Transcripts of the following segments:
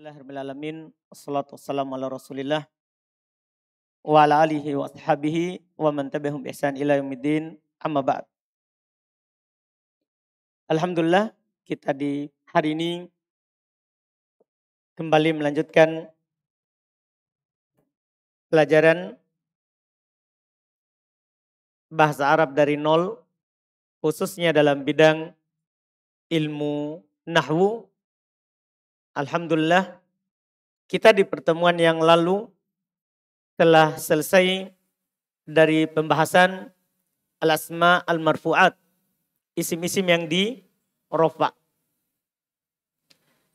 Bismillahirrahmanirrahim. Assalatu wassalamu ala rasulillah. Wa ala alihi wa ashabihi wa man tabihum ihsan ila yumidin. Amma ba'd. Alhamdulillah kita di hari ini kembali melanjutkan pelajaran bahasa Arab dari nol khususnya dalam bidang ilmu nahwu Alhamdulillah kita di pertemuan yang lalu telah selesai dari pembahasan al-asma al-marfu'at, isim-isim yang di rofa.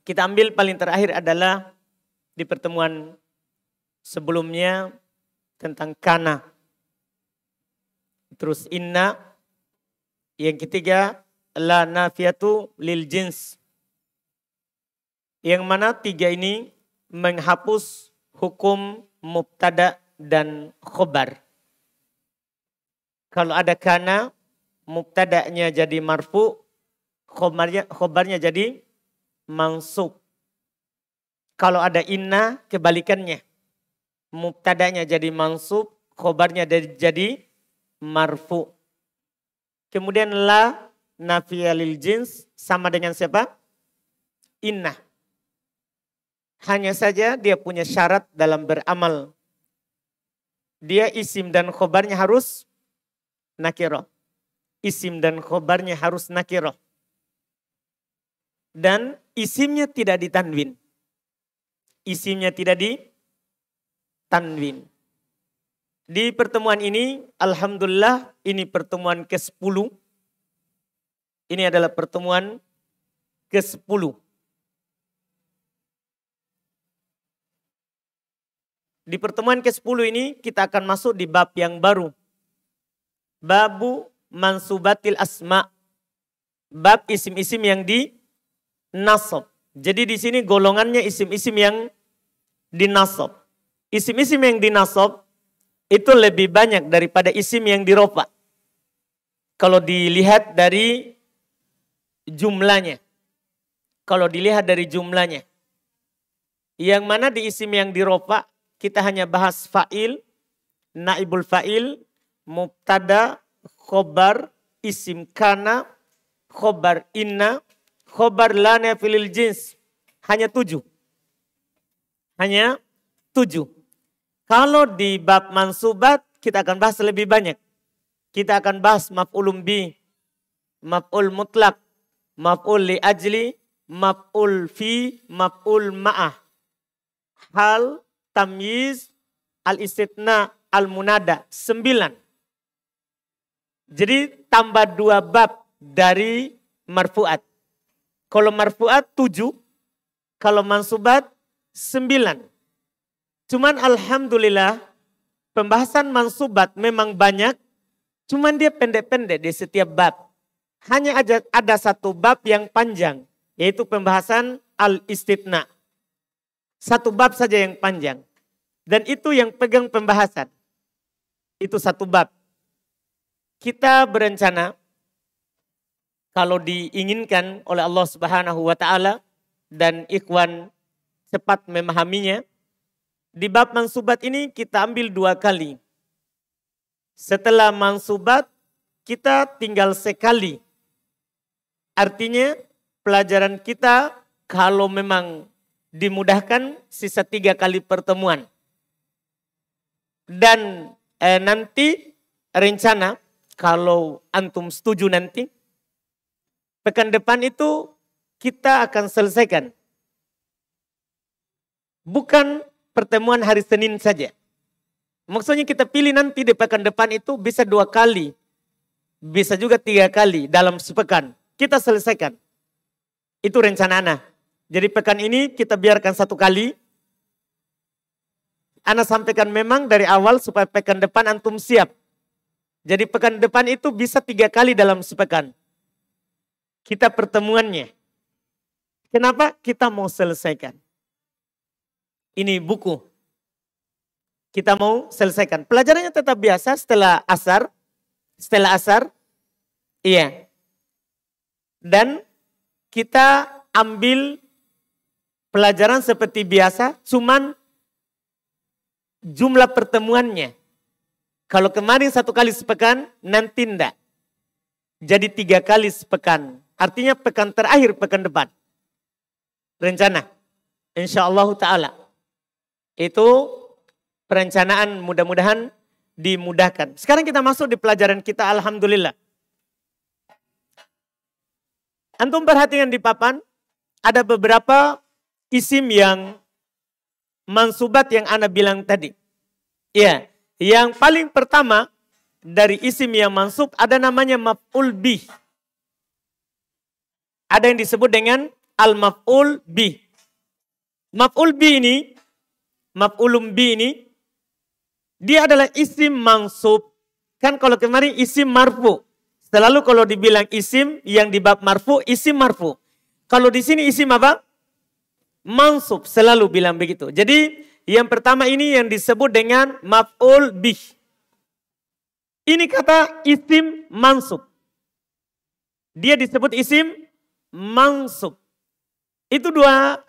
Kita ambil paling terakhir adalah di pertemuan sebelumnya tentang kana. Terus inna. Yang ketiga la nafiatu lil jins yang mana tiga ini menghapus hukum mubtada dan khobar. Kalau ada kana, mubtadanya jadi marfu, khobarnya, khobarnya jadi mansub. Kalau ada inna, kebalikannya. Mubtadanya jadi mansub, khobarnya jadi marfu. Kemudian la nafialil jins sama dengan siapa? Inna. Hanya saja dia punya syarat dalam beramal. Dia isim dan khobarnya harus nakiroh. Isim dan khobarnya harus nakiroh. Dan isimnya tidak ditanwin. Isimnya tidak ditanwin. Di pertemuan ini, Alhamdulillah ini pertemuan ke-10. Ini adalah pertemuan ke-10 Di pertemuan ke-10 ini kita akan masuk di bab yang baru. Babu mansubatil asma. Bab isim-isim yang di nasab. Jadi di sini golongannya isim-isim yang di nasab. Isim-isim yang di nasab itu lebih banyak daripada isim yang di diropa. Kalau dilihat dari jumlahnya. Kalau dilihat dari jumlahnya. Yang mana di isim yang di diropa kita hanya bahas fa'il, naibul fa'il, muktada, khobar, isim kana, khobar inna, khobar lana filil jins. Hanya tujuh. Hanya tujuh. Kalau di bab mansubat kita akan bahas lebih banyak. Kita akan bahas maf'ulum bi, maf'ul mutlak, maf'ul li ajli, maf'ul fi, maf'ul ma'ah. Hal, tamyiz, al-istitna, al-munada. Sembilan. Jadi tambah dua bab dari marfu'at. Kalau marfu'at tujuh, kalau mansubat sembilan. Cuman alhamdulillah pembahasan mansubat memang banyak, cuman dia pendek-pendek di setiap bab. Hanya ada, ada satu bab yang panjang, yaitu pembahasan al-istitna. Satu bab saja yang panjang. Dan itu yang pegang pembahasan. Itu satu bab. Kita berencana kalau diinginkan oleh Allah Subhanahu wa taala dan ikhwan cepat memahaminya. Di bab mansubat ini kita ambil dua kali. Setelah mansubat kita tinggal sekali. Artinya pelajaran kita kalau memang dimudahkan sisa tiga kali pertemuan. Dan eh, nanti rencana kalau antum setuju nanti pekan depan itu kita akan selesaikan. Bukan pertemuan hari Senin saja. Maksudnya kita pilih nanti di pekan depan itu bisa dua kali. Bisa juga tiga kali dalam sepekan. Kita selesaikan. Itu rencana anak jadi pekan ini kita biarkan satu kali. Ana sampaikan memang dari awal supaya pekan depan antum siap. Jadi pekan depan itu bisa tiga kali dalam sepekan. Kita pertemuannya. Kenapa? Kita mau selesaikan. Ini buku. Kita mau selesaikan. Pelajarannya tetap biasa setelah asar. Setelah asar. Iya. Dan kita ambil pelajaran seperti biasa, cuman jumlah pertemuannya. Kalau kemarin satu kali sepekan, nanti tidak. Jadi tiga kali sepekan. Artinya pekan terakhir, pekan depan. Rencana. Insya Allah ta'ala. Itu perencanaan mudah-mudahan dimudahkan. Sekarang kita masuk di pelajaran kita, Alhamdulillah. Antum perhatikan di papan, ada beberapa isim yang mansubat yang Anda bilang tadi. Ya, yang paling pertama dari isim yang mansub ada namanya maf'ul bi. Ada yang disebut dengan al-maf'ul Mafulbi Maf'ul bi ini, maf'ulum bi ini, dia adalah isim mansub. Kan kalau kemarin isim marfu. Selalu kalau dibilang isim yang di bab marfu, isim marfu. Kalau di sini isim apa? mansub selalu bilang begitu. Jadi yang pertama ini yang disebut dengan maf'ul bih. Ini kata isim mansub. Dia disebut isim mansub. Itu dua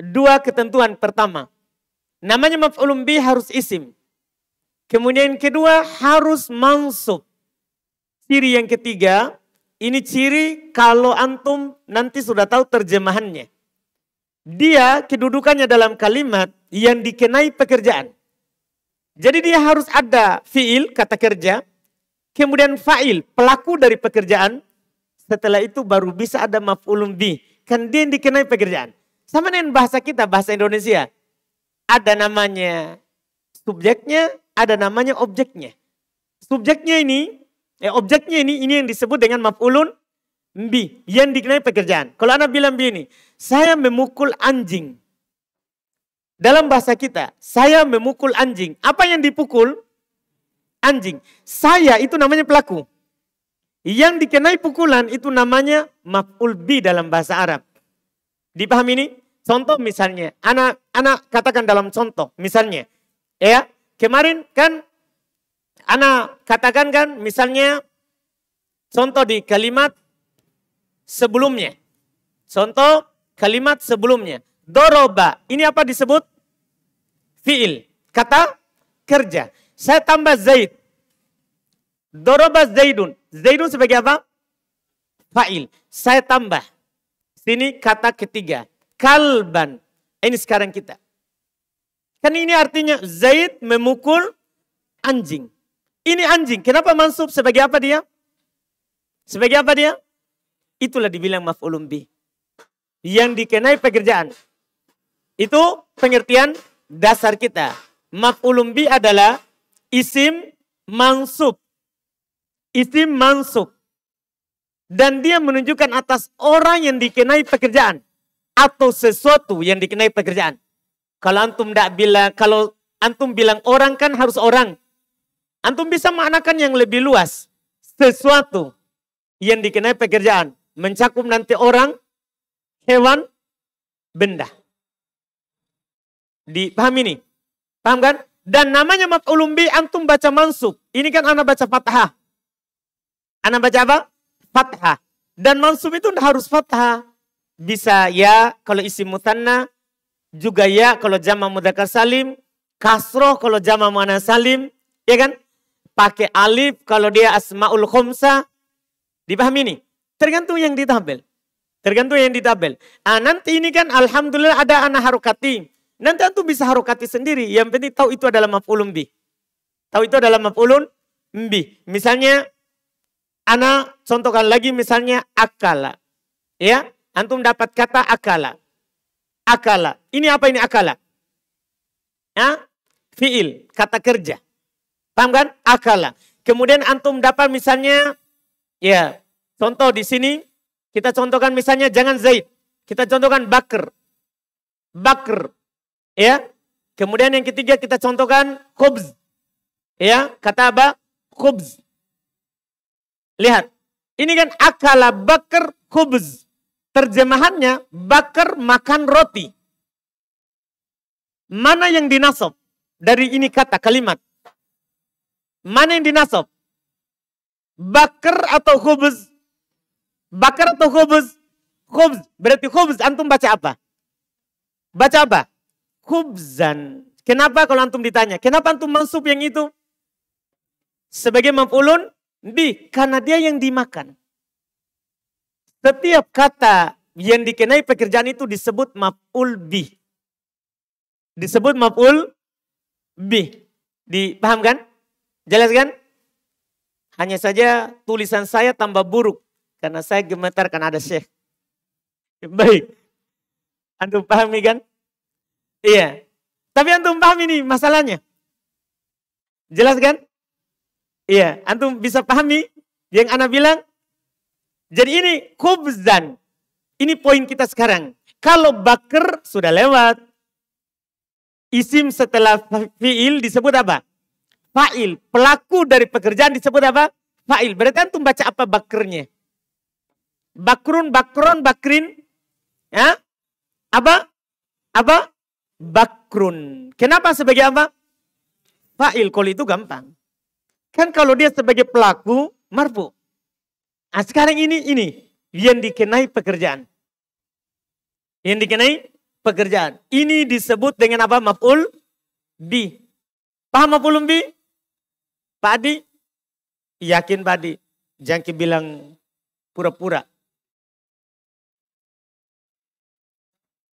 dua ketentuan pertama. Namanya maf'ul bih harus isim. Kemudian kedua harus mansub. Ciri yang ketiga, ini ciri kalau antum nanti sudah tahu terjemahannya dia kedudukannya dalam kalimat yang dikenai pekerjaan. Jadi dia harus ada fiil, kata kerja, kemudian fa'il, pelaku dari pekerjaan. Setelah itu baru bisa ada maf'ulun bi. Kan dia yang dikenai pekerjaan. Sama dengan bahasa kita, bahasa Indonesia. Ada namanya subjeknya, ada namanya objeknya. Subjeknya ini, eh, objeknya ini, ini yang disebut dengan maf'ulun Mbi, yang dikenai pekerjaan. Kalau anak bilang begini, saya memukul anjing. Dalam bahasa kita, saya memukul anjing. Apa yang dipukul? Anjing. Saya itu namanya pelaku. Yang dikenai pukulan itu namanya maf'ul bi dalam bahasa Arab. Dipahami ini? Contoh misalnya, anak anak katakan dalam contoh misalnya, ya kemarin kan anak katakan kan misalnya contoh di kalimat sebelumnya. Contoh kalimat sebelumnya. Doroba. Ini apa disebut? Fi'il. Kata kerja. Saya tambah Zaid. Doroba Zaidun. Zaidun sebagai apa? Fa'il. Saya tambah. Sini kata ketiga. Kalban. Ini sekarang kita. Kan ini artinya Zaid memukul anjing. Ini anjing. Kenapa mansub? Sebagai apa dia? Sebagai apa dia? Itulah dibilang maf'ulun ulumbi Yang dikenai pekerjaan. Itu pengertian dasar kita. Maf'ulun ulumbi adalah isim mansub. Isim mansub. Dan dia menunjukkan atas orang yang dikenai pekerjaan. Atau sesuatu yang dikenai pekerjaan. Kalau antum tidak bilang, kalau antum bilang orang kan harus orang. Antum bisa maknakan yang lebih luas. Sesuatu yang dikenai pekerjaan mencakup nanti orang, hewan, benda. Dipahami ini? Paham kan? Dan namanya matulumbi ulumbi antum baca mansub. Ini kan anak baca fathah. Anak baca apa? Fathah. Dan mansub itu harus fathah. Bisa ya kalau isi mutanna. Juga ya kalau jama mudakar salim. Kasroh kalau jama mana salim. Ya kan? Pakai alif kalau dia asma'ul khumsa. Dipahami nih? Tergantung yang ditabel. Tergantung yang ditabel. Ah, nanti ini kan alhamdulillah ada anak harukati. Nanti antum bisa harukati sendiri. Yang penting tahu itu adalah maf'ulun bi. Tahu itu adalah maf'ulun bi. Misalnya anak contohkan lagi misalnya akala. Ya, antum dapat kata akala. Akala. Ini apa ini akala? Ya, fiil, kata kerja. Paham kan? Akala. Kemudian antum dapat misalnya ya Contoh di sini kita contohkan misalnya jangan Zaid. Kita contohkan Bakr. Bakr. Ya. Kemudian yang ketiga kita contohkan Khubz. Ya, kata apa? Khubz. Lihat. Ini kan akala bakr khubz. Terjemahannya bakar makan roti. Mana yang dinasob dari ini kata kalimat? Mana yang dinasob? Bakar atau khubz? Bakar atau khubz? Khubz. Berarti khubz antum baca apa? Baca apa? Khubzan. Kenapa kalau antum ditanya? Kenapa antum mansub yang itu? Sebagai maf'ulun bi. Karena dia yang dimakan. Setiap kata yang dikenai pekerjaan itu disebut maf'ul bi. Disebut maf'ul bi. Dipaham kan? Jelas kan? Hanya saja tulisan saya tambah buruk karena saya gemetar karena ada Syekh. Baik. Antum pahami kan? Iya. Tapi antum pahami nih masalahnya. Jelas kan? Iya. Antum bisa pahami yang ana bilang? Jadi ini khubzan. Ini poin kita sekarang. Kalau bakar sudah lewat. Isim setelah fi'il disebut apa? Fa'il. Pelaku dari pekerjaan disebut apa? Fa'il. Berarti antum baca apa bakernya? Bakrun, bakron, bakrin. Ya. Apa? Apa? Bakrun. Kenapa sebagai apa? Fa'il. Kalau itu gampang. Kan kalau dia sebagai pelaku, marfu. Nah, sekarang ini, ini. Yang dikenai pekerjaan. Yang dikenai pekerjaan. Ini disebut dengan apa? Maf'ul bi. Paham maf'ul bi? padi Yakin padi Adi? Jangan bilang pura-pura.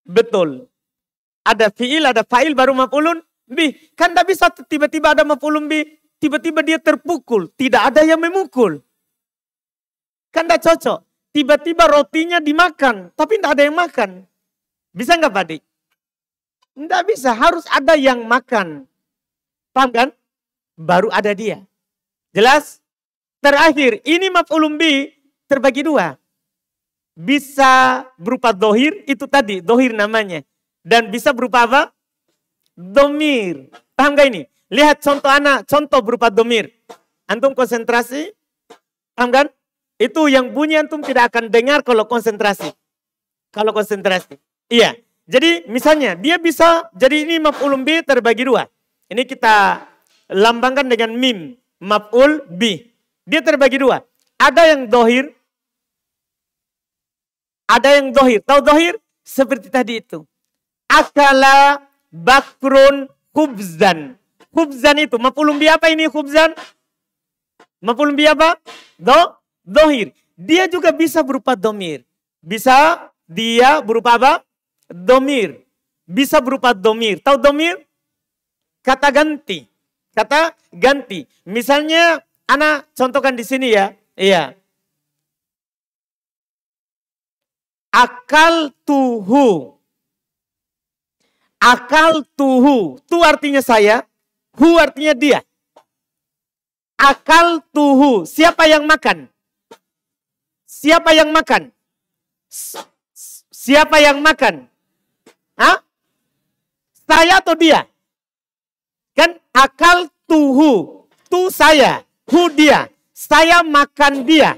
Betul. Ada fiil, ada fa'il baru maf'ulun bi. Kan tidak bisa tiba-tiba ada maf'ulun bi. Tiba-tiba dia terpukul. Tidak ada yang memukul. Kan tidak cocok. Tiba-tiba rotinya dimakan. Tapi tidak ada yang makan. Bisa nggak Pak Dik? Tidak bisa. Harus ada yang makan. Paham kan? Baru ada dia. Jelas? Terakhir, ini maf'ulun bi terbagi dua bisa berupa dohir, itu tadi dohir namanya. Dan bisa berupa apa? Domir. Paham gak ini? Lihat contoh anak, contoh berupa domir. Antum konsentrasi, paham kan? Itu yang bunyi antum tidak akan dengar kalau konsentrasi. Kalau konsentrasi. Iya. Jadi misalnya dia bisa, jadi ini maf'ulun bi terbagi dua. Ini kita lambangkan dengan mim, maf'ul bi. Dia terbagi dua. Ada yang dohir, ada yang dohir. Tahu dohir? Seperti tadi itu. Akala bakrun kubzan. Kubzan itu. Mafulun apa ini kubzan? Mafulun apa? Do, dohir. Dia juga bisa berupa domir. Bisa dia berupa apa? Domir. Bisa berupa domir. Tahu domir? Kata ganti. Kata ganti. Misalnya, anak contohkan di sini ya. Iya. akal tuhu. Akal tuhu. Tu artinya saya, hu artinya dia. Akal tuhu. Siapa yang makan? Siapa yang makan? Siapa yang makan? Hah? Saya atau dia? Kan akal tuhu. Tu saya, hu dia. Saya makan dia.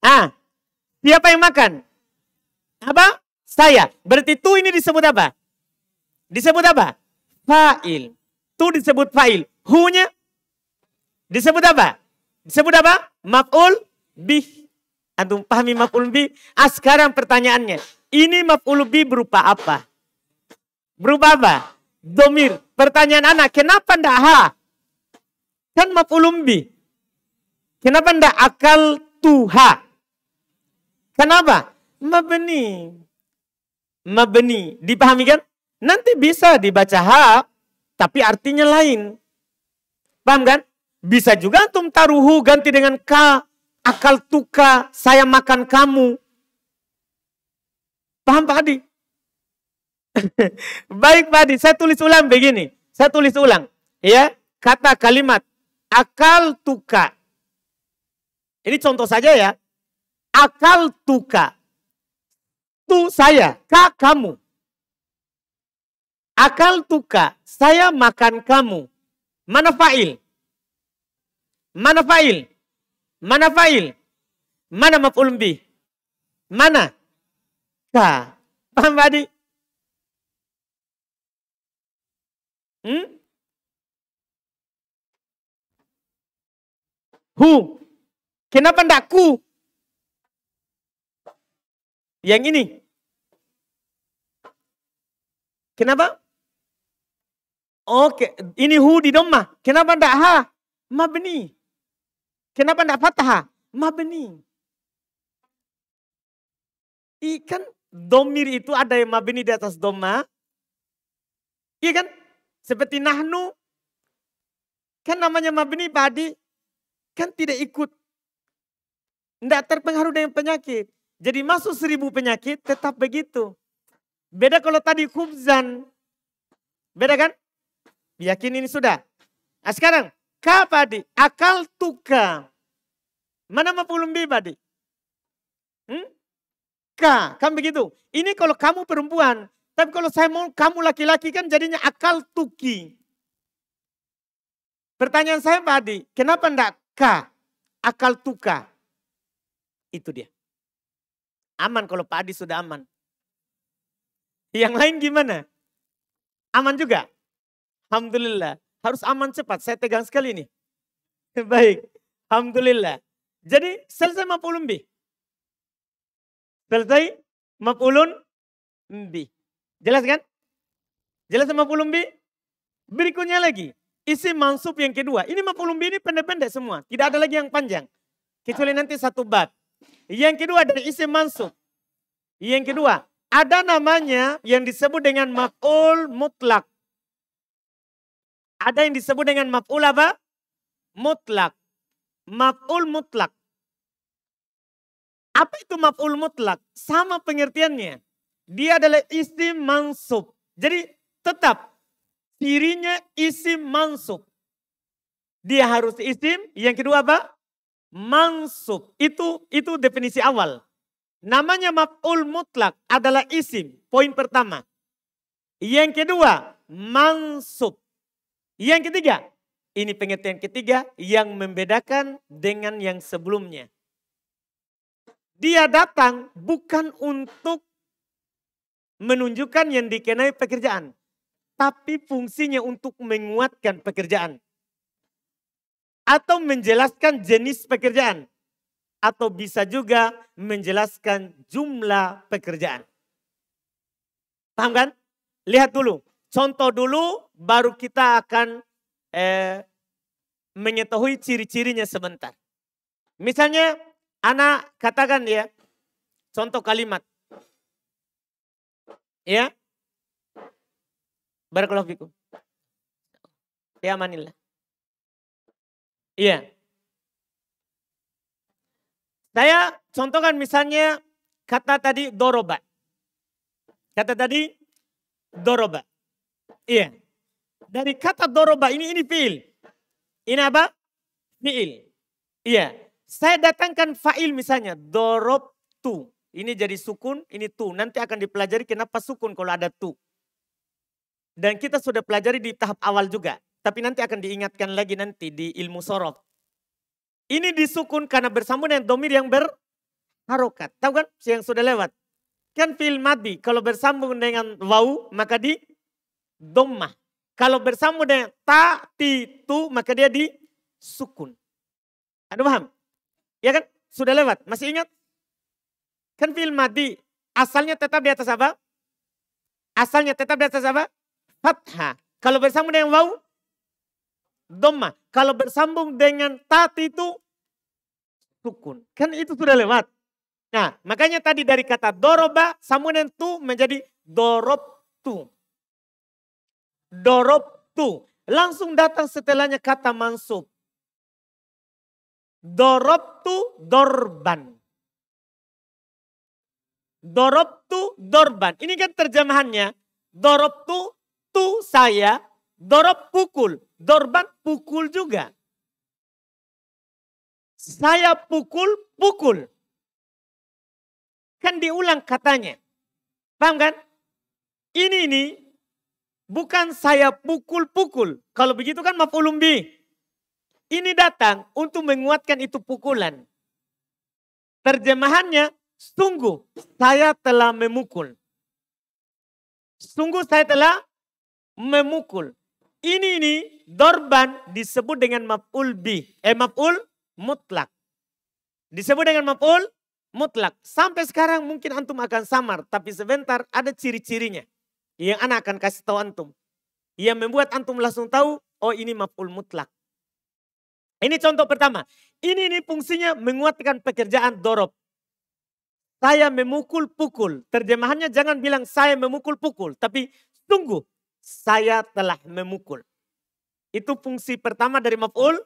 Ah, Siapa yang makan? Apa? Saya. Berarti tu ini disebut apa? Disebut apa? Fa'il. Tu disebut fa'il. Hunya disebut apa? Disebut apa? Maf'ul bih. Antum pahami maf'ul bih? Ah, sekarang pertanyaannya. Ini maf'ul bih berupa apa? Berupa apa? Domir. Pertanyaan anak, kenapa ndak ha? Kan maf'ul bih. Kenapa ndak akal tuha? Kenapa? Mabni. Mabni. Dipahami kan? Nanti bisa dibaca ha, tapi artinya lain. Paham kan? Bisa juga antum taruhu ganti dengan ka, akal tuka, saya makan kamu. Paham Pak Adi? Baik Pak Adi, saya tulis ulang begini. Saya tulis ulang. Ya, kata kalimat akal tuka. Ini contoh saja ya akal tuka. Tu saya, ka kamu. Akal tuka, saya makan kamu. Mana fa'il? Mana fa'il? Mana fa'il? Mana maf'ul bih? Mana? Ka. Paham badi? Hmm? Hu. Kenapa ndak ku? Yang ini. Kenapa? Oke, ini hu di domma. Kenapa ndak ha? Mabni. Kenapa ndak fathah? Mabni. Ikan domir itu ada yang mabni di atas domma. ikan iya Seperti nahnu. Kan namanya mabni padi. Kan tidak ikut. Tidak terpengaruh dengan penyakit. Jadi masuk seribu penyakit tetap begitu. Beda kalau tadi khubzan. Beda kan? Yakin ini sudah. Nah sekarang, kapadi akal tuka. Mana mafulun badi? Hmm? Ka, kan begitu. Ini kalau kamu perempuan. Tapi kalau saya mau kamu laki-laki kan jadinya akal tuki. Pertanyaan saya Pak Adi, kenapa enggak K Akal tuka. Itu dia. Aman kalau Pak Adi sudah aman. Yang lain gimana? Aman juga? Alhamdulillah. Harus aman cepat. Saya tegang sekali ini. Baik. Alhamdulillah. Jadi selesai mapulun bi. Selesai mapulun bi. Jelas kan? Jelas mapulun bi? Berikutnya lagi. Isi mansub yang kedua. Ini mapulun bi ini pendek-pendek semua. Tidak ada lagi yang panjang. Kecuali nanti satu bab. Yang kedua dari isim mansub. Yang kedua, ada namanya yang disebut dengan maf'ul mutlak. Ada yang disebut dengan maf'ul apa? Mutlak. Maf'ul mutlak. Apa itu maf'ul mutlak? Sama pengertiannya. Dia adalah isim mansub. Jadi tetap dirinya isim mansub. Dia harus isim. Yang kedua apa? mansub. Itu itu definisi awal. Namanya maf'ul mutlak adalah isim. Poin pertama. Yang kedua, mansub. Yang ketiga, ini pengertian ketiga yang membedakan dengan yang sebelumnya. Dia datang bukan untuk menunjukkan yang dikenai pekerjaan. Tapi fungsinya untuk menguatkan pekerjaan atau menjelaskan jenis pekerjaan atau bisa juga menjelaskan jumlah pekerjaan. Paham kan? Lihat dulu. Contoh dulu baru kita akan eh, mengetahui ciri-cirinya sebentar. Misalnya anak katakan ya contoh kalimat. Ya. Barakallahu fikum. Ya manillah. Iya. Saya contohkan misalnya kata tadi doroba. Kata tadi doroba. Iya. Dari kata doroba ini ini fiil. Ini apa? Fiil. Iya. Saya datangkan fa'il misalnya dorob tu. Ini jadi sukun, ini tu. Nanti akan dipelajari kenapa sukun kalau ada tu. Dan kita sudah pelajari di tahap awal juga. Tapi nanti akan diingatkan lagi nanti di ilmu sorot. Ini disukun karena bersambung dengan domir yang berharokat. Tahu kan yang sudah lewat. Kan fil mati. Kalau bersambung dengan wau maka di domah. Kalau bersambung dengan ta, ti, tu maka dia di sukun. Anda paham? Ya kan? Sudah lewat. Masih ingat? Kan fil mati asalnya tetap di atas apa? Asalnya tetap di atas apa? Fathah. Kalau bersambung dengan wau doma. Kalau bersambung dengan tat itu sukun. Kan itu sudah lewat. Nah, makanya tadi dari kata doroba, samunen tu menjadi dorobtu. Dorobtu. Langsung datang setelahnya kata mansub. Dorobtu dorban. Dorobtu dorban. Ini kan terjemahannya. Dorobtu tu saya. Dorob pukul. Dorban pukul juga. Saya pukul, pukul. Kan diulang katanya. Paham kan? Ini ini bukan saya pukul-pukul. Kalau begitu kan maaf bi. Ini datang untuk menguatkan itu pukulan. Terjemahannya, sungguh saya telah memukul. Sungguh saya telah memukul. Ini ini dorban disebut dengan maf'ul bi. Eh maf'ul mutlak. Disebut dengan maf'ul mutlak. Sampai sekarang mungkin antum akan samar. Tapi sebentar ada ciri-cirinya. Yang anak akan kasih tahu antum. Yang membuat antum langsung tahu. Oh ini maf'ul mutlak. Ini contoh pertama. Ini ini fungsinya menguatkan pekerjaan dorob. Saya memukul pukul. Terjemahannya jangan bilang saya memukul pukul. Tapi tunggu saya telah memukul. Itu fungsi pertama dari maf'ul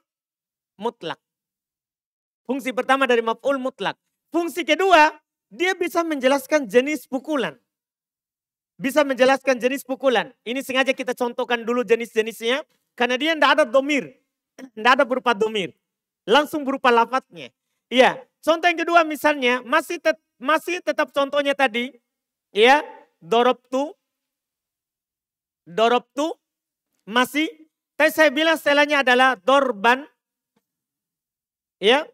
mutlak. Fungsi pertama dari maf'ul mutlak. Fungsi kedua, dia bisa menjelaskan jenis pukulan. Bisa menjelaskan jenis pukulan. Ini sengaja kita contohkan dulu jenis-jenisnya. Karena dia tidak ada domir. Tidak ada berupa domir. Langsung berupa lafadznya. Iya. Contoh yang kedua misalnya. Masih tet masih tetap contohnya tadi. Iya. Dorob tu Dorob tu masih. Tapi saya bilang setelahnya adalah dorban. Ya.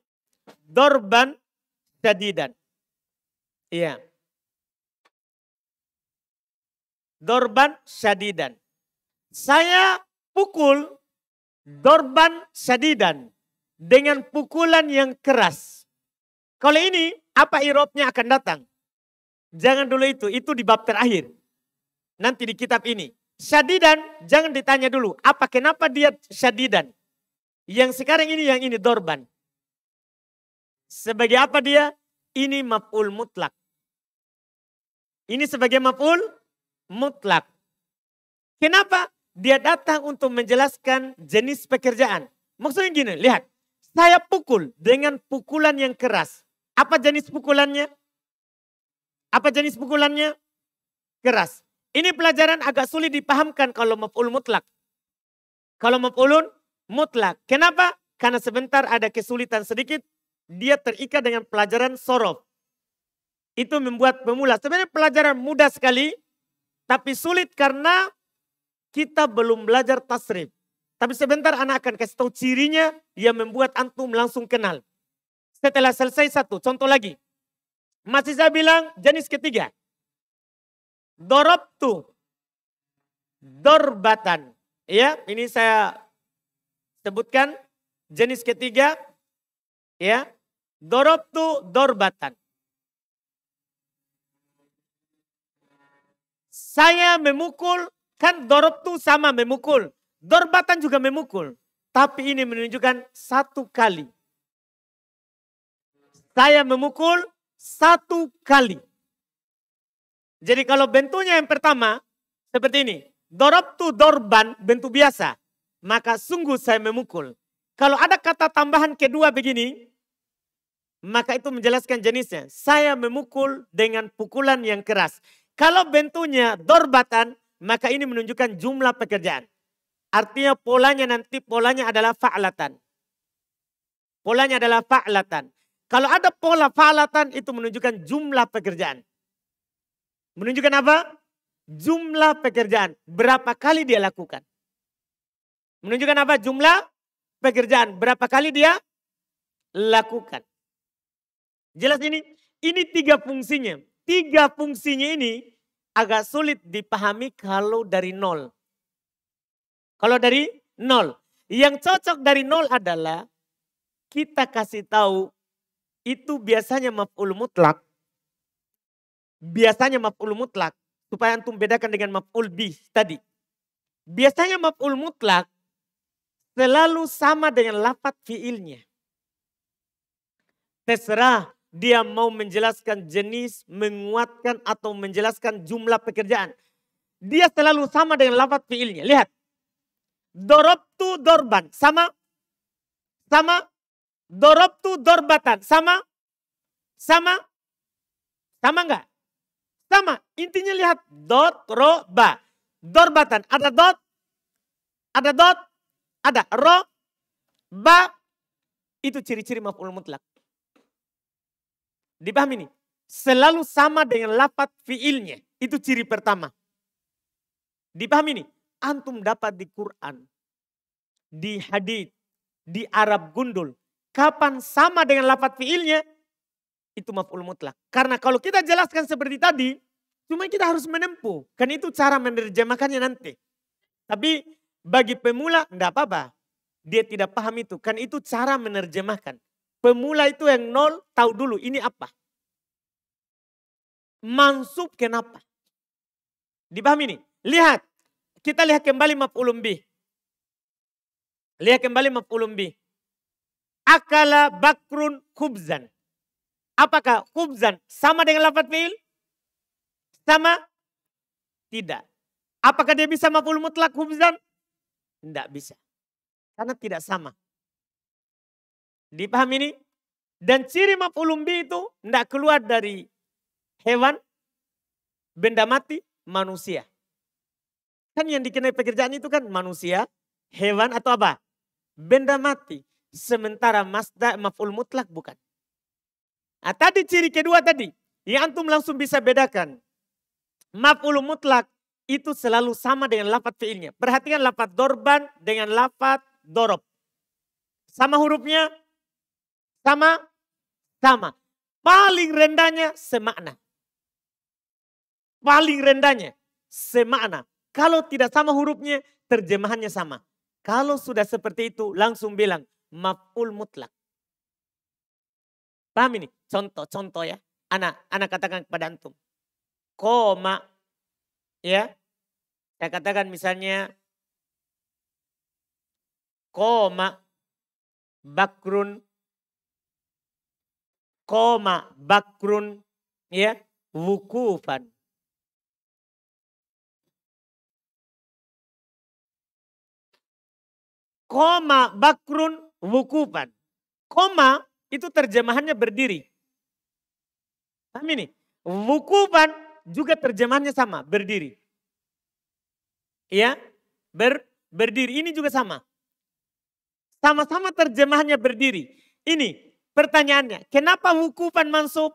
Dorban jadidan. ya, Dorban syadidan. Saya pukul dorban syadidan dengan pukulan yang keras. Kalau ini apa irobnya akan datang? Jangan dulu itu, itu di bab terakhir. Nanti di kitab ini. Syadidan jangan ditanya dulu apa kenapa dia syadidan. Yang sekarang ini yang ini dorban. Sebagai apa dia? Ini maf'ul mutlak. Ini sebagai maf'ul mutlak. Kenapa? Dia datang untuk menjelaskan jenis pekerjaan. Maksudnya gini, lihat. Saya pukul dengan pukulan yang keras. Apa jenis pukulannya? Apa jenis pukulannya? Keras. Ini pelajaran agak sulit dipahamkan kalau maf'ul mutlak. Kalau maf'ulun mutlak. Kenapa? Karena sebentar ada kesulitan sedikit. Dia terikat dengan pelajaran sorof. Itu membuat pemula. Sebenarnya pelajaran mudah sekali. Tapi sulit karena kita belum belajar tasrif. Tapi sebentar anak akan kasih tahu cirinya yang membuat antum langsung kenal. Setelah selesai satu, contoh lagi. Masih saya bilang jenis ketiga. Dorobtu. Dorbatan. Ya, ini saya sebutkan jenis ketiga. Ya, dorobtu dorbatan. Saya memukul, kan dorobtu sama memukul. Dorbatan juga memukul. Tapi ini menunjukkan satu kali. Saya memukul satu kali. Jadi kalau bentuknya yang pertama seperti ini. Dorob tu dorban bentuk biasa. Maka sungguh saya memukul. Kalau ada kata tambahan kedua begini. Maka itu menjelaskan jenisnya. Saya memukul dengan pukulan yang keras. Kalau bentuknya dorbatan. Maka ini menunjukkan jumlah pekerjaan. Artinya polanya nanti polanya adalah fa'latan. Polanya adalah fa'latan. Kalau ada pola fa'latan itu menunjukkan jumlah pekerjaan. Menunjukkan apa? Jumlah pekerjaan. Berapa kali dia lakukan. Menunjukkan apa? Jumlah pekerjaan. Berapa kali dia lakukan. Jelas ini? Ini tiga fungsinya. Tiga fungsinya ini agak sulit dipahami kalau dari nol. Kalau dari nol. Yang cocok dari nol adalah kita kasih tahu itu biasanya maf'ul mutlak biasanya maf'ul mutlak supaya antum bedakan dengan maf'ul bi tadi. Biasanya maf'ul mutlak selalu sama dengan lafat fiilnya. Terserah dia mau menjelaskan jenis, menguatkan atau menjelaskan jumlah pekerjaan. Dia selalu sama dengan lafat fiilnya. Lihat. Dorobtu dorban. Sama. Sama. Dorobtu dorbatan. Sama. Sama. Sama enggak? Sama, intinya lihat dot roba. Dorbatan, ada dot, ada dot, ada ro, ba. Itu ciri-ciri maf'ul mutlak. Dipahami ini? Selalu sama dengan lafat fiilnya. Itu ciri pertama. Dipahami ini? Antum dapat di Quran, di hadith, di Arab gundul. Kapan sama dengan lafat fiilnya, itu maf'ul mutlak. Karena kalau kita jelaskan seperti tadi, cuma kita harus menempuh. Kan itu cara menerjemahkannya nanti. Tapi bagi pemula, enggak apa-apa. Dia tidak paham itu. Kan itu cara menerjemahkan. Pemula itu yang nol, tahu dulu ini apa. Mansub kenapa? Dipahami ini? Lihat. Kita lihat kembali maf'ulun bih. Lihat kembali maf'ulun bih. Akala bakrun kubzan Apakah kubzan sama dengan lafat fi'il? Sama? Tidak. Apakah dia bisa maful mutlak kubzan? Tidak bisa. Karena tidak sama. Dipahami ini? Dan ciri maful bi itu tidak keluar dari hewan, benda mati, manusia. Kan yang dikenai pekerjaan itu kan manusia, hewan atau apa? Benda mati. Sementara masda maf'ul mutlak bukan. Nah, tadi ciri kedua tadi, yang antum langsung bisa bedakan. Maf'ul mutlak itu selalu sama dengan lafat fiilnya. Perhatikan lafat dorban dengan lafat dorob. Sama hurufnya, sama, sama. Paling rendahnya semakna. Paling rendahnya semakna. Kalau tidak sama hurufnya, terjemahannya sama. Kalau sudah seperti itu, langsung bilang maf'ul mutlak. Paham ini? Contoh, contoh ya. Anak, anak katakan kepada antum. Koma. Ya. Saya katakan misalnya. Koma. Bakrun. Koma. Bakrun. Ya. Wukufan. Koma bakrun wukufan. Koma itu terjemahannya berdiri. Paham ini? Wukuban juga terjemahannya sama, berdiri. Ya, ber, berdiri ini juga sama. Sama-sama terjemahannya berdiri. Ini pertanyaannya, kenapa wukuban mansub?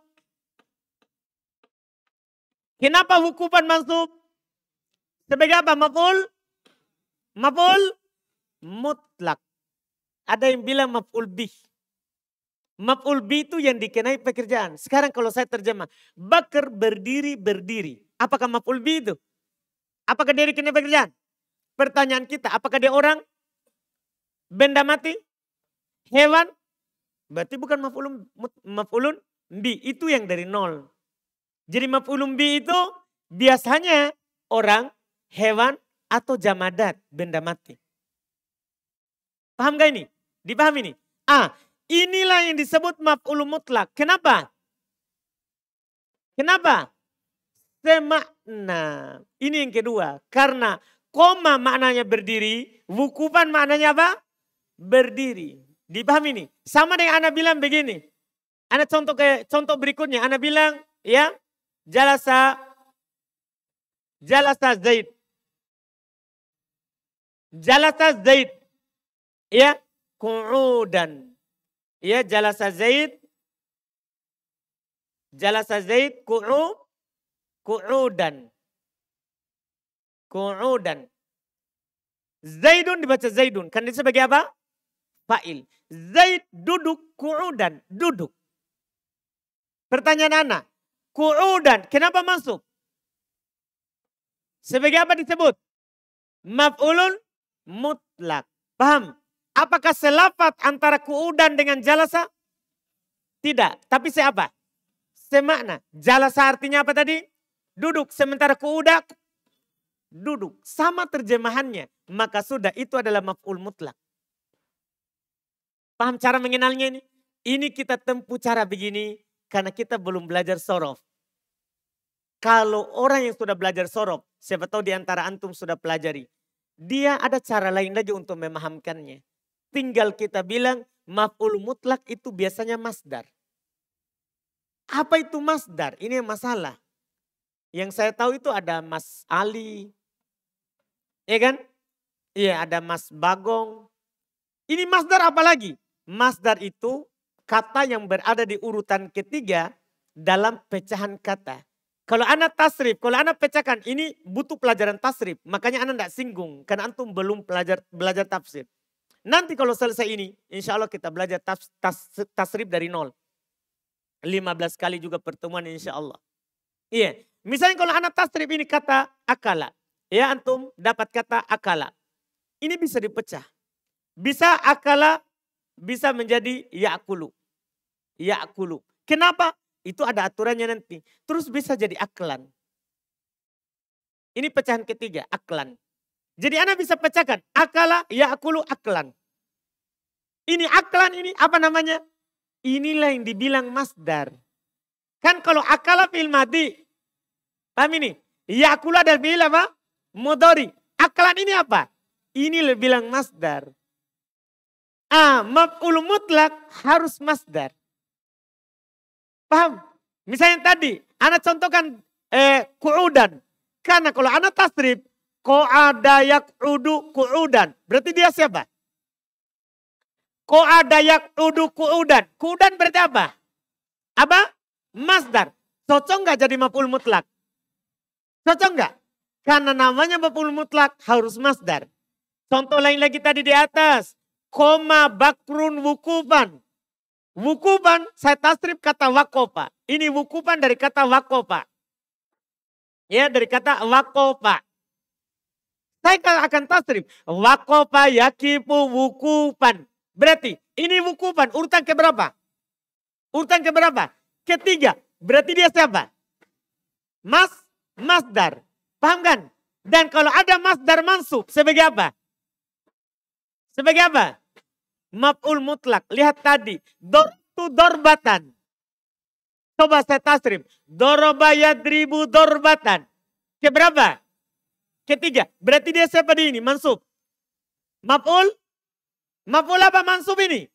Kenapa wukuban mansub? Sebagai apa? Maful? Maful? Mutlak. Ada yang bilang maful bih. Maf'ul bi itu yang dikenai pekerjaan. Sekarang kalau saya terjemah. Bakar berdiri berdiri. Apakah maf'ul bi itu? Apakah dia dikenai pekerjaan? Pertanyaan kita, apakah dia orang? Benda mati? Hewan? Berarti bukan maf'ulun, maf'ulun bi. Itu yang dari nol. Jadi maf'ulun bi itu biasanya orang, hewan, atau jamadat, benda mati. Paham gak ini? Dipahami ini? Ah, Inilah yang disebut maf'ul mutlak. Kenapa? Kenapa? Semakna. Ini yang kedua. Karena koma maknanya berdiri, wukupan maknanya apa? Berdiri. Dipahami ini? Sama dengan anak bilang begini. Anak contoh ke contoh berikutnya. Anak bilang ya jalasa jalasa Zaid. Jalasa Zaid. Ya, ku'udan. Ya jalasa Zaid jalasa Zaid ku'u ku'udan. Ku'udan. Zaidun dibaca Zaidun. Kan itu sebagai apa? Fa'il. Zaid duduk ku'udan. Duduk. Pertanyaan anak, Ku'udan. Kenapa masuk? Sebagai apa disebut? Maf'ulun mutlak. Paham? Apakah selafat antara kuudan dengan jalasa? Tidak, tapi seapa? Semakna. Jalasa artinya apa tadi? Duduk, sementara kuudak duduk. Sama terjemahannya. Maka sudah itu adalah maf'ul mutlak. Paham cara mengenalnya ini? Ini kita tempuh cara begini karena kita belum belajar sorof. Kalau orang yang sudah belajar sorof, siapa tahu di antara antum sudah pelajari. Dia ada cara lain lagi untuk memahamkannya. Tinggal kita bilang maf'ul mutlak itu biasanya masdar. Apa itu masdar? Ini yang masalah. Yang saya tahu itu ada Mas Ali. Ya kan? Iya ada Mas Bagong. Ini masdar apa lagi? Masdar itu kata yang berada di urutan ketiga dalam pecahan kata. Kalau anak tasrif, kalau anak pecahkan, ini butuh pelajaran tasrif. Makanya anak tidak singgung, karena antum belum pelajar belajar tafsir. Nanti kalau selesai ini, insya Allah kita belajar tas, tas, tasrib dari nol. 15 kali juga pertemuan insya Allah. Iya. Misalnya kalau anak tasrib ini kata akala. Ya antum dapat kata akala. Ini bisa dipecah. Bisa akala bisa menjadi yakulu. Yakulu. Kenapa? Itu ada aturannya nanti. Terus bisa jadi aklan. Ini pecahan ketiga, aklan. Jadi anak bisa pecahkan. Akala yakulu aklan. Ini aklan ini apa namanya? Inilah yang dibilang masdar. Kan kalau akala fil madi. Paham ini? Yakulu ada fil apa? Mudori. Aklan ini apa? Ini bilang masdar. Ah, maf'ul mutlak harus masdar. Paham? Misalnya tadi, anak contohkan eh, kuudan. Karena kalau anak tasrif, Ko'adayak udu ku'udan. Berarti dia siapa? Ko'adayak udu ku'udan. Ku'udan berarti apa? Apa? Masdar. Cocok nggak jadi maful mutlak? Cocok nggak? Karena namanya maful mutlak harus masdar. Contoh lain lagi tadi di atas. Koma bakrun wukuban, Wukuban saya tasrif kata wakopa. Ini wukuban dari kata wakopa. Ya dari kata wakopa. Saya akan tasrif. Wakofa yakipu wukupan. Berarti ini wukupan urutan keberapa? Urutan keberapa? Ketiga. Berarti dia siapa? Mas, masdar. Paham kan? Dan kalau ada masdar mansub sebagai apa? Sebagai apa? Maf'ul mutlak. Lihat tadi. Dor tu dorbatan. Coba saya tasrim. Doroba yadribu dorbatan. Keberapa? Ketiga, berarti dia siapa di ini? Mansub. Maf'ul? Maf'ul apa mansub ini?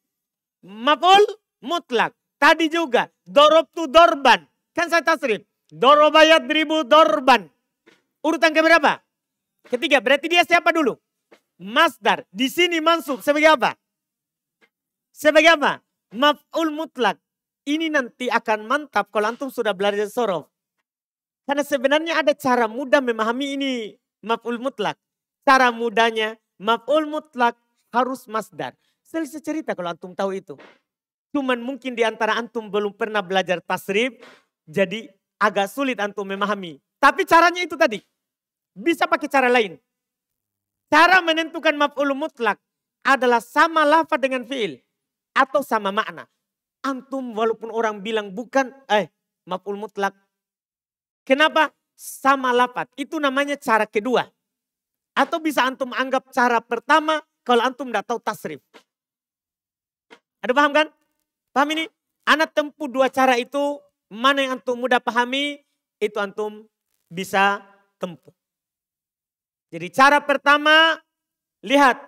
Maf'ul mutlak. Tadi juga, dorob tu dorban. Kan saya tasrif. Dorobayat ribu dorban. Urutan keberapa? Ketiga, berarti dia siapa dulu? Masdar. Di sini mansub sebagai apa? Sebagai apa? Maf'ul mutlak. Ini nanti akan mantap kalau antum sudah belajar sorof. Karena sebenarnya ada cara mudah memahami ini maf'ul mutlak. Cara mudahnya maf'ul mutlak harus masdar. Selisih cerita kalau antum tahu itu. Cuman mungkin di antara antum belum pernah belajar tasrif. Jadi agak sulit antum memahami. Tapi caranya itu tadi. Bisa pakai cara lain. Cara menentukan maf'ul mutlak adalah sama lafa dengan fi'il. Atau sama makna. Antum walaupun orang bilang bukan, eh maf'ul mutlak. Kenapa? sama lapat. Itu namanya cara kedua. Atau bisa antum anggap cara pertama kalau antum tidak tahu tasrif. Ada paham kan? Paham ini? Anak tempuh dua cara itu, mana yang antum mudah pahami, itu antum bisa tempuh. Jadi cara pertama, lihat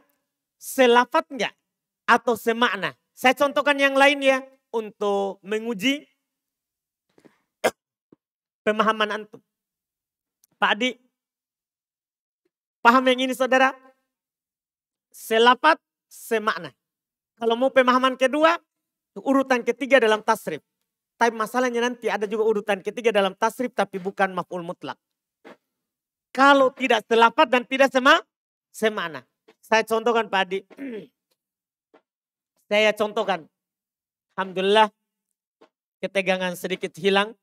selafat enggak atau semakna. Saya contohkan yang lain ya untuk menguji pemahaman antum. Pak Adi. Paham yang ini saudara? Selapat, semakna. Kalau mau pemahaman kedua, urutan ketiga dalam tasrif. Tapi masalahnya nanti ada juga urutan ketiga dalam tasrif tapi bukan maf'ul mutlak. Kalau tidak selapat dan tidak sema, semana. Saya contohkan Pak Adi. Saya contohkan. Alhamdulillah ketegangan sedikit hilang.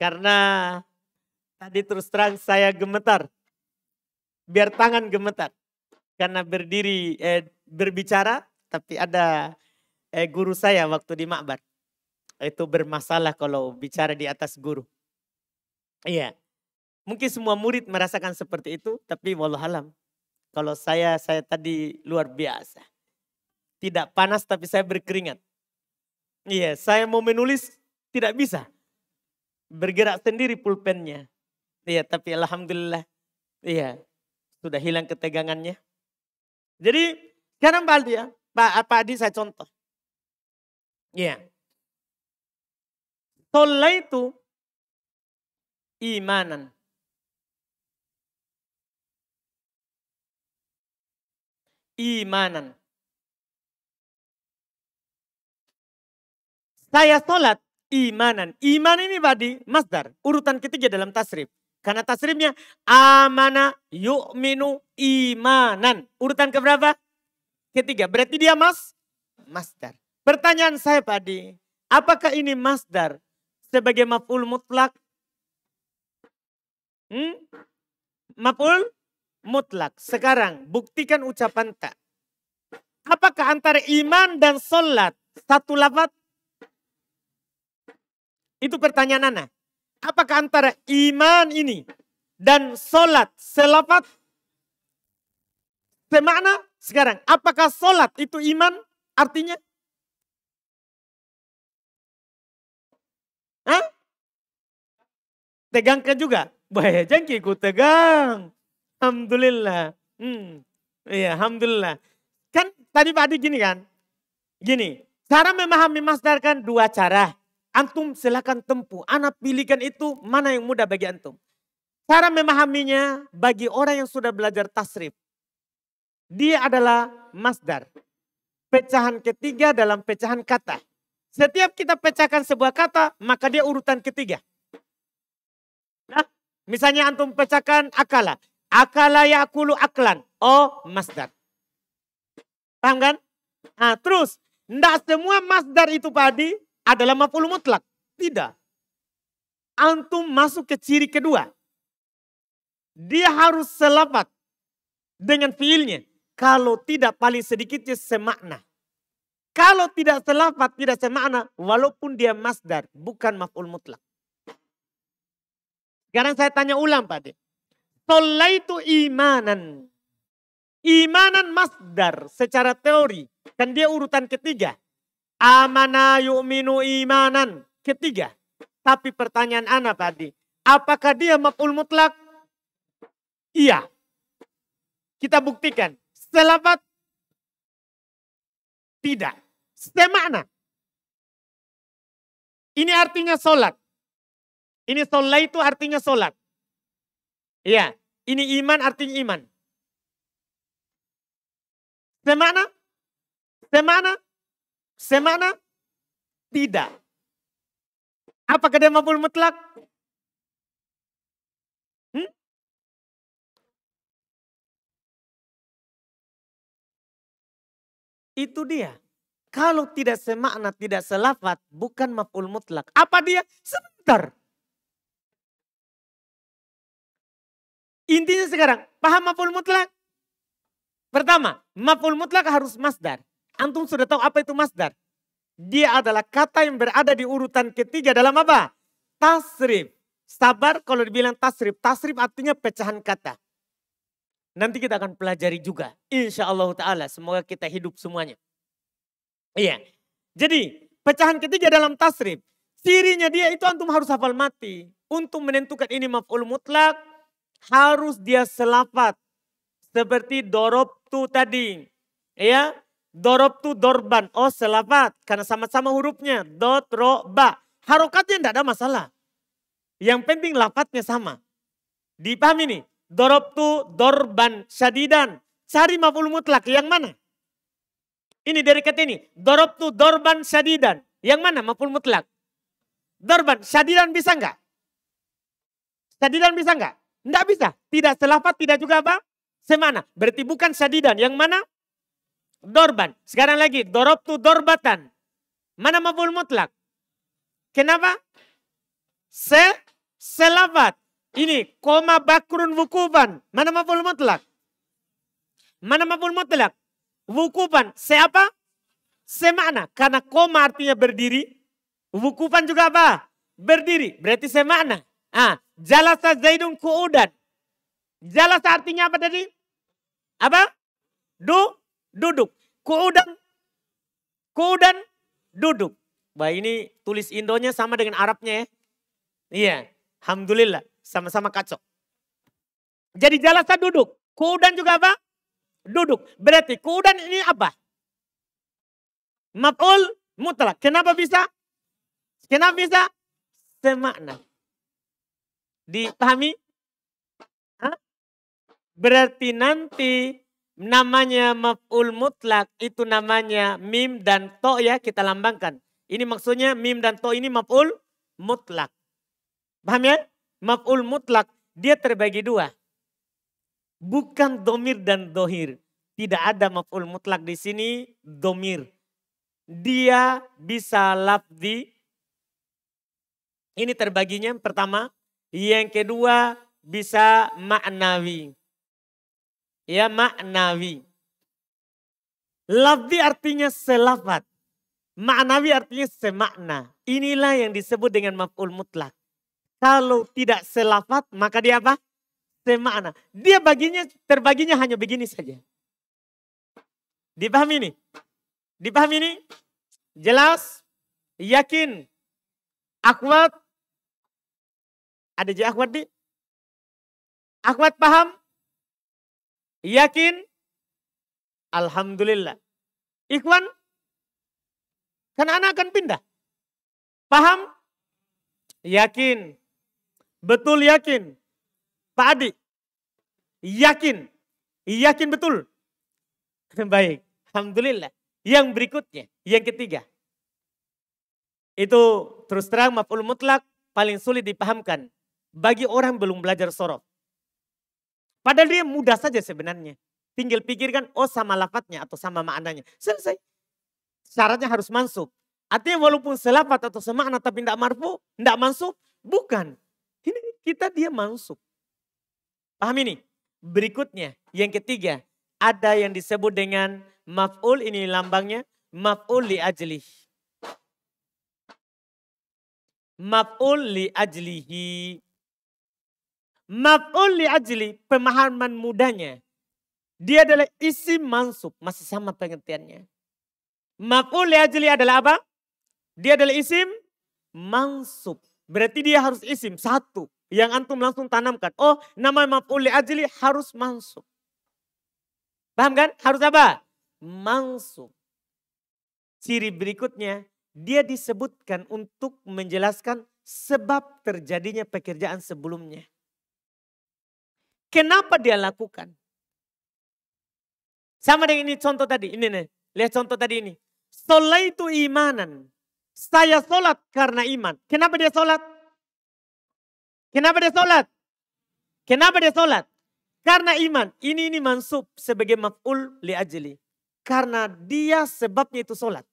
Karena Tadi terus terang saya gemetar. Biar tangan gemetar. Karena berdiri, eh, berbicara, tapi ada eh, guru saya waktu di makbar. Itu bermasalah kalau bicara di atas guru. Iya. Mungkin semua murid merasakan seperti itu, tapi wallahualam. Kalau saya, saya tadi luar biasa. Tidak panas tapi saya berkeringat. Iya, saya mau menulis tidak bisa. Bergerak sendiri pulpennya. Iya, tapi alhamdulillah. Iya, sudah hilang ketegangannya. Jadi sekarang Pak Aldi ya, Pak, Pak Adi saya contoh. Iya. Tolai itu imanan. Imanan. Saya sholat imanan. Iman ini Pak Adi, masdar. Urutan ketiga dalam tasrif. Karena tasrimnya amana yu'minu imanan. Urutan keberapa? Ketiga. Berarti dia mas? Masdar. Pertanyaan saya Padi. Apakah ini masdar sebagai maf'ul mutlak? Hmm? Maf'ul mutlak. Sekarang buktikan ucapan tak. Apakah antara iman dan sholat satu lafad? Itu pertanyaan anak. Apakah antara iman ini dan solat selafat semakna? Sekarang, apakah solat itu iman artinya? Hah? Tegangkan juga? Bahaya ku tegang. Alhamdulillah. Hmm. Iya, Alhamdulillah. Kan tadi Pak Adi gini kan? Gini, cara memahami masdar kan dua cara. Antum silahkan tempuh. Anak pilihkan itu mana yang mudah bagi antum. Cara memahaminya bagi orang yang sudah belajar tasrif. Dia adalah masdar. Pecahan ketiga dalam pecahan kata. Setiap kita pecahkan sebuah kata, maka dia urutan ketiga. Nah, misalnya antum pecahkan akala. Akala yakulu aklan. Oh, masdar. Paham kan? Nah, terus, tidak semua masdar itu padi adalah maf'ul mutlak. Tidak. Antum masuk ke ciri kedua. Dia harus selapat dengan fiilnya. Kalau tidak paling sedikitnya semakna. Kalau tidak selapat, tidak semakna. Walaupun dia masdar, bukan maf'ul mutlak. Sekarang saya tanya ulang Pak De. itu imanan. Imanan masdar secara teori. Kan dia urutan ketiga. Amana yu'minu imanan. Ketiga. Tapi pertanyaan anak tadi. Apakah dia maf'ul mutlak? Iya. Kita buktikan. Selapat Tidak. Semakna. Ini artinya sholat. Ini sholat itu artinya sholat. Iya. Ini iman artinya iman. Semakna? Semakna? Semana? Tidak. Apakah dia mampu mutlak? Hmm? Itu dia. Kalau tidak semakna, tidak selafat, bukan maful mutlak. Apa dia? Sebentar. Intinya sekarang, paham maful mutlak? Pertama, maful mutlak harus masdar. Antum sudah tahu apa itu masdar? Dia adalah kata yang berada di urutan ketiga dalam apa? Tasrif. Sabar kalau dibilang tasrif. Tasrif artinya pecahan kata. Nanti kita akan pelajari juga. Insya Allah ta'ala. Semoga kita hidup semuanya. Iya. Jadi pecahan ketiga dalam tasrif. Sirinya dia itu antum harus hafal mati. Untuk menentukan ini maf'ul mutlak. Harus dia selafat. Seperti dorob tu tadi. Ya. Dorob tu dorban. Oh selapat Karena sama-sama hurufnya. Dot, ro, ba. Harokatnya tidak ada masalah. Yang penting lapatnya sama. Dipahami nih. Dorob tu dorban syadidan. Cari maful mutlak. Yang mana? Ini dari kata ini. Dorob tu dorban syadidan. Yang mana maful mutlak? Dorban. Syadidan bisa enggak? Syadidan bisa enggak? Enggak bisa. Tidak selapat, tidak juga apa? Semana. Berarti bukan syadidan. Yang mana? Dorban. Sekarang lagi, dorob tu dorbatan. Mana maful mutlak? Kenapa? Se selapat Ini koma bakrun wukuban. Mana maful mutlak? Mana maful mutlak? Wukuban. Se apa? Se makna. Karena koma artinya berdiri. Wukuban juga apa? Berdiri. Berarti se makna. Ah, jalasa zaidun kuudan. Jalasa artinya apa tadi? Apa? Du duduk. kudan, kudan, duduk. Baik ini tulis Indonya sama dengan Arabnya ya. Iya, Alhamdulillah sama-sama kacau. Jadi jalasa duduk. kudan juga apa? Duduk. Berarti kudan ini apa? Maf'ul mutlak. Kenapa bisa? Kenapa bisa? Semakna. Dipahami? Hah? Berarti nanti namanya maf'ul mutlak itu namanya mim dan to ya kita lambangkan. Ini maksudnya mim dan to ini maf'ul mutlak. Paham ya? Maf'ul mutlak dia terbagi dua. Bukan domir dan dohir. Tidak ada maf'ul mutlak di sini domir. Dia bisa lafzi. Ini terbaginya pertama. Yang kedua bisa maknawi ya maknawi. Lafzi artinya selafat. Maknawi artinya semakna. Inilah yang disebut dengan maf'ul mutlak. Kalau tidak selafat maka dia apa? Semakna. Dia baginya terbaginya hanya begini saja. Dipahami ini? Dipahami ini? Jelas? Yakin? Akwat? Ada je akwat di? Akwat paham? Yakin? Alhamdulillah. Ikhwan, karena anak akan pindah. Paham? Yakin. Betul yakin. Pak Adi, yakin. Yakin betul. Baik, Alhamdulillah. Yang berikutnya, yang ketiga. Itu terus terang maf'ul mutlak paling sulit dipahamkan. Bagi orang belum belajar sorof. Padahal dia mudah saja sebenarnya. Tinggal pikirkan, oh sama lafadznya atau sama maknanya. Selesai. Syaratnya harus masuk. Artinya walaupun selafat atau semakna tapi tidak marfu, tidak masuk, bukan. Ini kita dia masuk. Paham ini? Berikutnya, yang ketiga, ada yang disebut dengan maf'ul ini lambangnya maf'ul li ajlih. Maf'ul li ajlihi. Maf'ul li ajli, pemahaman mudanya. Dia adalah isim mansub, masih sama pengertiannya. Maf'ul li ajli adalah apa? Dia adalah isim mansub. Berarti dia harus isim, satu. Yang antum langsung tanamkan. Oh, nama maf'ul li ajli harus mansub. Paham kan? Harus apa? Mansub. Ciri berikutnya, dia disebutkan untuk menjelaskan sebab terjadinya pekerjaan sebelumnya. Kenapa dia lakukan? Sama dengan ini contoh tadi, ini nih. Lihat contoh tadi ini. Solat itu imanan. Saya solat karena iman. Kenapa dia solat? Kenapa dia solat? Kenapa dia solat? Karena iman. Ini ini mansub sebagai maf'ul liajili. Karena dia sebabnya itu solat.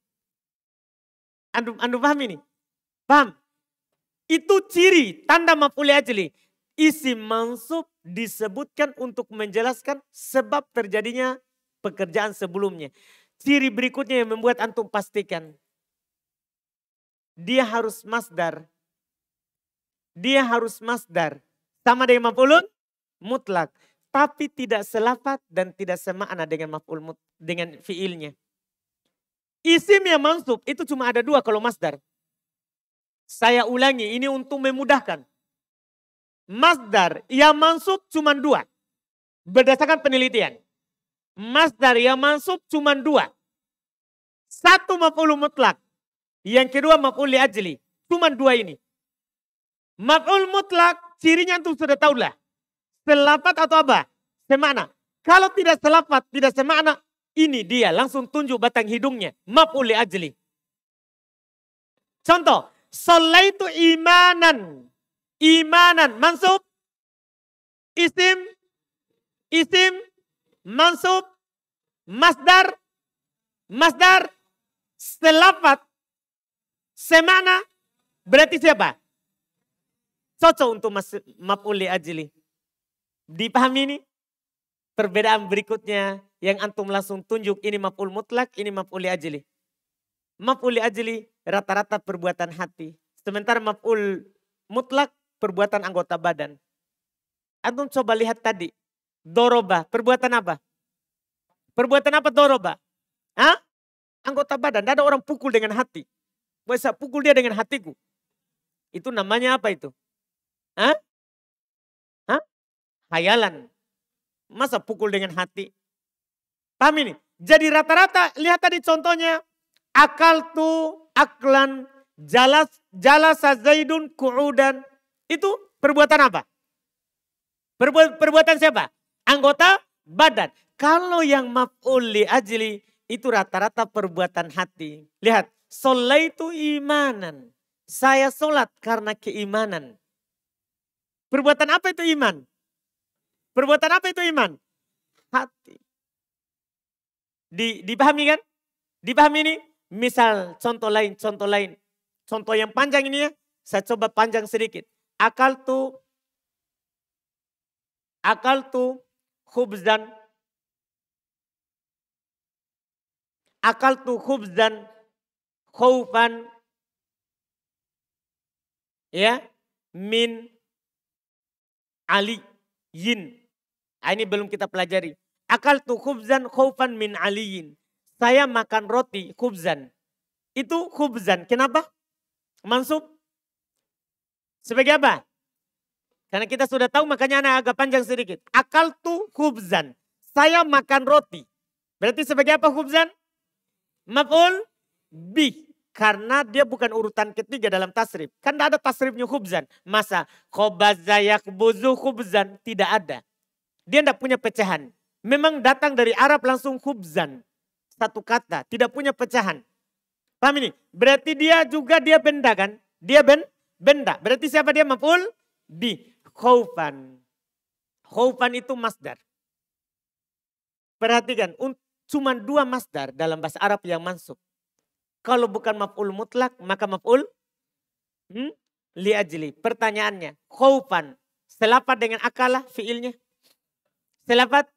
Andu, andu paham ini? Paham? Itu ciri, tanda maf'ul liajili isi mansub disebutkan untuk menjelaskan sebab terjadinya pekerjaan sebelumnya. Ciri berikutnya yang membuat antum pastikan. Dia harus masdar. Dia harus masdar. Sama dengan maf'ulun mutlak. Tapi tidak selafat dan tidak semakna dengan maf'ul dengan fiilnya. Isim yang mansub itu cuma ada dua kalau masdar. Saya ulangi ini untuk memudahkan. Masdar yang masuk cuma dua. Berdasarkan penelitian. Masdar yang masuk cuma dua. Satu maf'ul mutlak. Yang kedua maf'ul li ajli. Cuma dua ini. Maf'ul mutlak cirinya itu sudah tahu lah. Selapat atau apa? semana. Kalau tidak selapat, tidak semana, ini dia langsung tunjuk batang hidungnya. Maf'ul li ajli. Contoh, solaitu imanan Imanan mansub isim isim mansub masdar masdar selafat semana berarti siapa? Cocok untuk mas mapuli ajli. Dipahami ini? Perbedaan berikutnya yang antum langsung tunjuk ini mapul mutlak, ini maf'ul li ajli. Maf'ul ajli rata-rata perbuatan hati. Sementara mapul mutlak perbuatan anggota badan. Antum coba lihat tadi. Doroba, perbuatan apa? Perbuatan apa doroba? Hah? Anggota badan, ada orang pukul dengan hati. Bisa pukul dia dengan hatiku. Itu namanya apa itu? Hah? Hah? Hayalan. Masa pukul dengan hati? Paham ini? Jadi rata-rata, lihat tadi contohnya. Akal tu aklan jalas jalasa zaidun ku'udan itu perbuatan apa? Perbu perbuatan siapa? Anggota badan. Kalau yang maf'ul ajli itu rata-rata perbuatan hati. Lihat, solai itu imanan. Saya solat karena keimanan. Perbuatan apa itu iman? Perbuatan apa itu iman? Hati. Di, dipahami kan? Dipahami ini? Misal contoh lain, contoh lain. Contoh yang panjang ini ya, saya coba panjang sedikit akal tu अकाल dan akal अकाल तो dan khaufan ya min ali, aliyin. Ah, ini belum kita pelajari. Akal tu khubzan khaufan min aliyin. Saya makan roti khubzan. Itu khubzan. Kenapa? Mansub sebagai apa? Karena kita sudah tahu makanya anak agak panjang sedikit. Akal tu khubzan. Saya makan roti. Berarti sebagai apa khubzan? Maf'ul bi. Karena dia bukan urutan ketiga dalam tasrif. Kan tidak ada tasrifnya khubzan. Masa khobazayak buzu khubzan. Tidak ada. Dia tidak punya pecahan. Memang datang dari Arab langsung khubzan. Satu kata. Tidak punya pecahan. Paham ini? Berarti dia juga dia benda kan? Dia benda benda. Berarti siapa dia maf'ul? Bi. Khaufan. Khaufan itu masdar. Perhatikan, cuma dua masdar dalam bahasa Arab yang masuk. Kalau bukan maf'ul mutlak, maka maf'ul hmm? liajli. Pertanyaannya, khaufan selapat dengan akalah fiilnya? Selapat?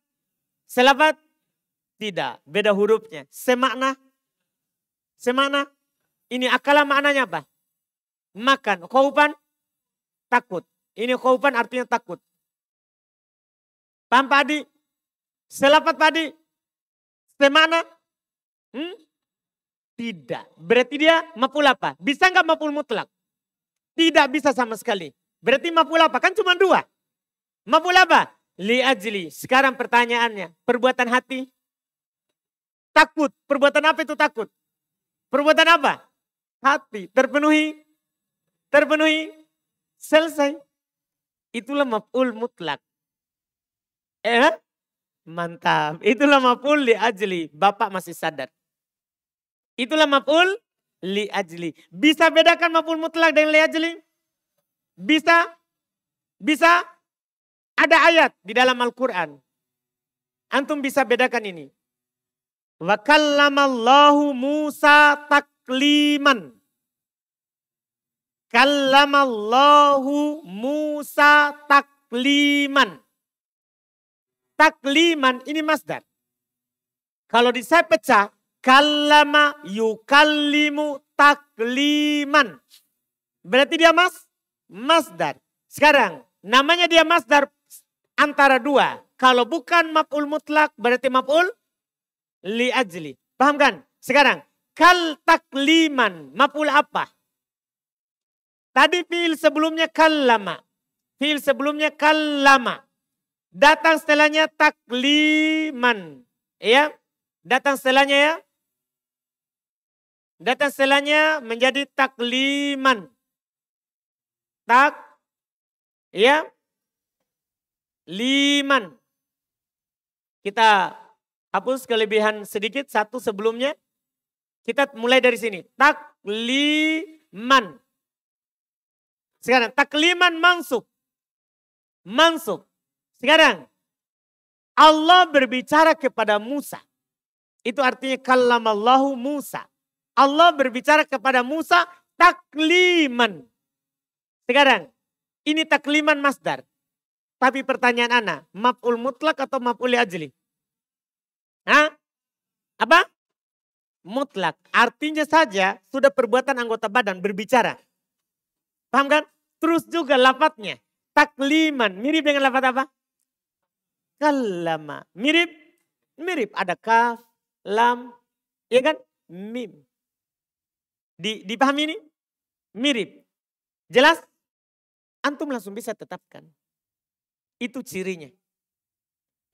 Selapat? Tidak, beda hurufnya. Semakna? Semakna? Ini akalah maknanya apa? makan. Khaufan takut. Ini khaufan artinya takut. Paham padi Selapat padi? Semana? Hmm? Tidak. Berarti dia mapul apa? Bisa nggak maful mutlak? Tidak bisa sama sekali. Berarti mapul apa? Kan cuma dua. Mapul apa? Li ajli. Sekarang pertanyaannya. Perbuatan hati? Takut. Perbuatan apa itu takut? Perbuatan apa? Hati. Terpenuhi terpenuhi, selesai. Itulah maf'ul mutlak. Eh? Mantap. Itulah maf'ul li ajli. Bapak masih sadar. Itulah maf'ul li ajli. Bisa bedakan maf'ul mutlak dengan li ajli? Bisa? Bisa? Ada ayat di dalam Al-Quran. Antum bisa bedakan ini. Wa kallamallahu Musa takliman. Kallamallahu Musa takliman. Takliman ini masdar. Kalau di saya pecah, kallama yukallimu takliman. Berarti dia mas, masdar. Sekarang, namanya dia masdar antara dua. Kalau bukan maf'ul mutlak, berarti maf'ul li ajli. Paham kan? Sekarang, kal takliman, maf'ul apa? Tadi fiil sebelumnya kalama. Fiil sebelumnya kalama. Datang setelahnya takliman. Ya. Datang setelahnya ya. Datang setelahnya menjadi takliman. Tak. Ya. Liman. Kita hapus kelebihan sedikit satu sebelumnya. Kita mulai dari sini. Takliman. Sekarang takliman mansub. Mansub. Sekarang Allah berbicara kepada Musa. Itu artinya kallamallahu Musa. Allah berbicara kepada Musa takliman. Sekarang ini takliman masdar. Tapi pertanyaan anak maf'ul mutlak atau maf'ul ajli? Hah? Apa? Mutlak. Artinya saja sudah perbuatan anggota badan berbicara. Paham kan? Terus juga lafadznya. Takliman. Mirip dengan lafad apa? Kalama. Mirip? Mirip. Ada kaf, lam, ya kan? Mim. Di, dipahami ini? Mirip. Jelas? Antum langsung bisa tetapkan. Itu cirinya.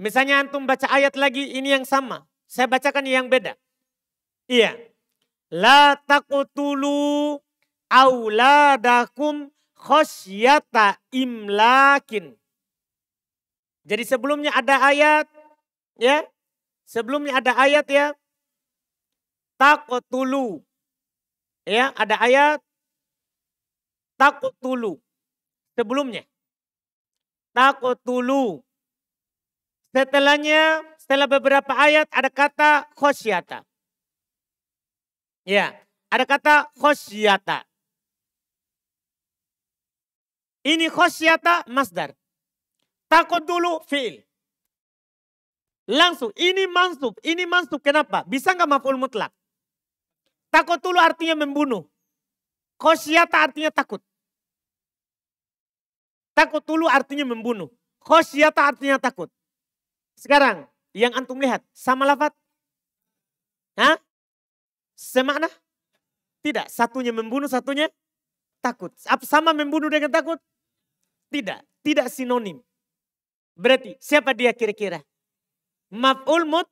Misalnya antum baca ayat lagi ini yang sama. Saya bacakan yang beda. Iya. La tulu auladakum khosyata imlakin. Jadi sebelumnya ada ayat ya. Sebelumnya ada ayat ya. takutulu, Ya, ada ayat takutulu Sebelumnya. Takutulu Setelahnya, setelah beberapa ayat ada kata khosyata. Ya, ada kata khosyata. Ini khosyata masdar. Takut dulu fi'il. Langsung. Ini mansub. Ini mansub. Kenapa? Bisa nggak maful mutlak? Takut dulu artinya membunuh. Khosyata artinya takut. Takut dulu artinya membunuh. Khosyata artinya takut. Sekarang yang antum lihat sama lafat? Hah? Semakna? Tidak, satunya membunuh, satunya takut. Sama membunuh dengan takut? Tidak, tidak sinonim. Berarti siapa dia kira-kira? Maf'ul mut?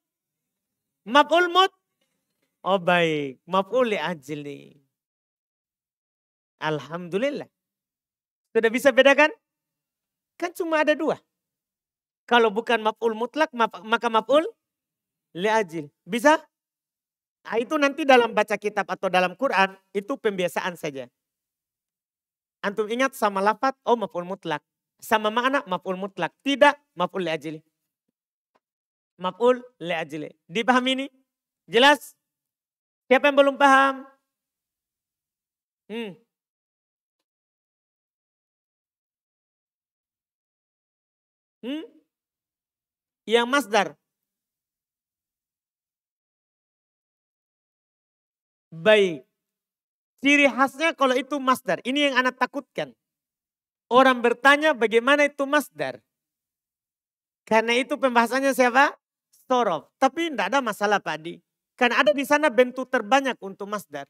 Maf'ul mut? Oh baik, maf'ul li ajli. Alhamdulillah. Sudah bisa bedakan? Kan cuma ada dua. Kalau bukan maf'ul mutlak, maka maf'ul li ajil. Bisa? Nah, itu nanti dalam baca kitab atau dalam Quran, itu pembiasaan saja. Antum ingat sama lafat, oh maf'ul mutlak. Sama makna maf'ul mutlak. Tidak maf'ul li'ajli. Maf'ul li'ajli. Dipahami ini? Jelas? Siapa yang belum paham? Hmm. Hmm? Yang masdar. Baik. Ciri khasnya kalau itu masdar. Ini yang anak takutkan. Orang bertanya bagaimana itu masdar. Karena itu pembahasannya siapa? Sorof. Tapi tidak ada masalah Pak Adi. Karena ada di sana bentuk terbanyak untuk masdar.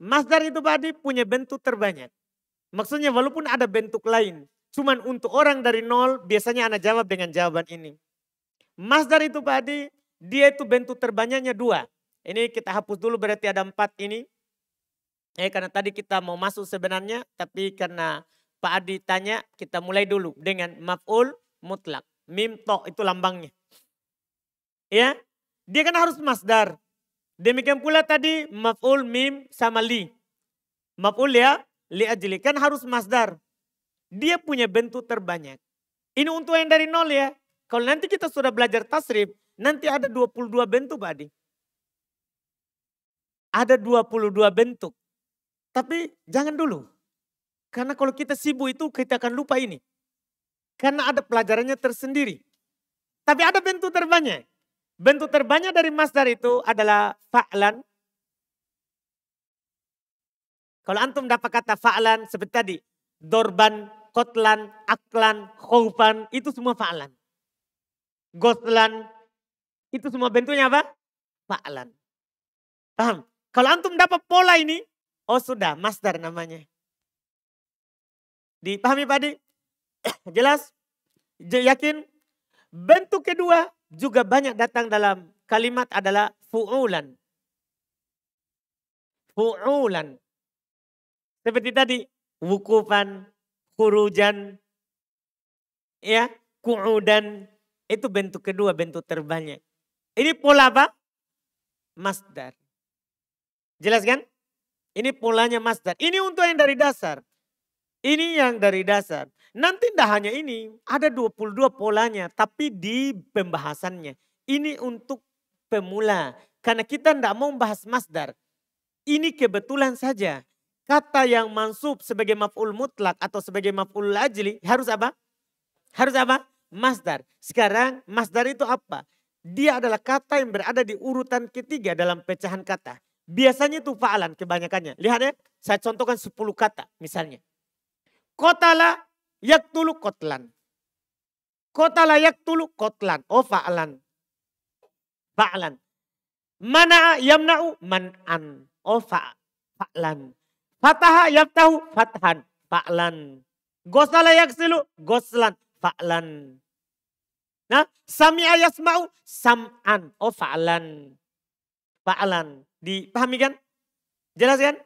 Masdar itu Pak Adi punya bentuk terbanyak. Maksudnya walaupun ada bentuk lain. Cuman untuk orang dari nol biasanya anak jawab dengan jawaban ini. Masdar itu Pak Adi, dia itu bentuk terbanyaknya dua. Ini kita hapus dulu berarti ada empat ini. Eh, karena tadi kita mau masuk sebenarnya, tapi karena Pak Adi tanya, kita mulai dulu dengan maf'ul mutlak. Mim to itu lambangnya. Ya, dia kan harus masdar. Demikian pula tadi maf'ul mim sama li. Maf'ul ya, li ajli kan harus masdar. Dia punya bentuk terbanyak. Ini untuk yang dari nol ya. Kalau nanti kita sudah belajar tasrif, nanti ada 22 bentuk Pak Adi. Ada 22 bentuk. Tapi jangan dulu. Karena kalau kita sibuk itu kita akan lupa ini. Karena ada pelajarannya tersendiri. Tapi ada bentuk terbanyak. Bentuk terbanyak dari masdar itu adalah fa'lan. Kalau antum dapat kata fa'lan seperti tadi. Dorban, kotlan, aklan, khoban. Itu semua fa'lan. Goslan. Itu semua bentuknya apa? Fa'lan. Paham? Kalau antum dapat pola ini, Oh sudah, master namanya. Dipahami Pak Adi? Jelas? Yakin? Bentuk kedua juga banyak datang dalam kalimat adalah fu'ulan. Fu'ulan. Seperti tadi, wukufan, kurujan, ya, ku'udan. Itu bentuk kedua, bentuk terbanyak. Ini pola apa? Masdar. Jelas kan? Ini polanya masdar. Ini untuk yang dari dasar. Ini yang dari dasar. Nanti tidak hanya ini, ada 22 polanya tapi di pembahasannya. Ini untuk pemula. Karena kita tidak mau membahas masdar. Ini kebetulan saja. Kata yang mansub sebagai maf'ul mutlak atau sebagai maf'ul ajli harus apa? Harus apa? Masdar. Sekarang masdar itu apa? Dia adalah kata yang berada di urutan ketiga dalam pecahan kata. Biasanya itu fa'alan kebanyakannya. Lihat ya, saya contohkan 10 kata misalnya. Kotala yaktulu kotlan. Kotala yaktulu kotlan. Oh fa'alan. Fa'alan. Mana yamna'u man'an. Oh fa fa'lan. Fataha yaktahu fathan. Fa'alan. Gosala yaksilu goslan. Fa'alan. Nah, sami yasma'u sam'an. Oh Fa'alan. Fa'lan. Dipahami kan? Jelas kan?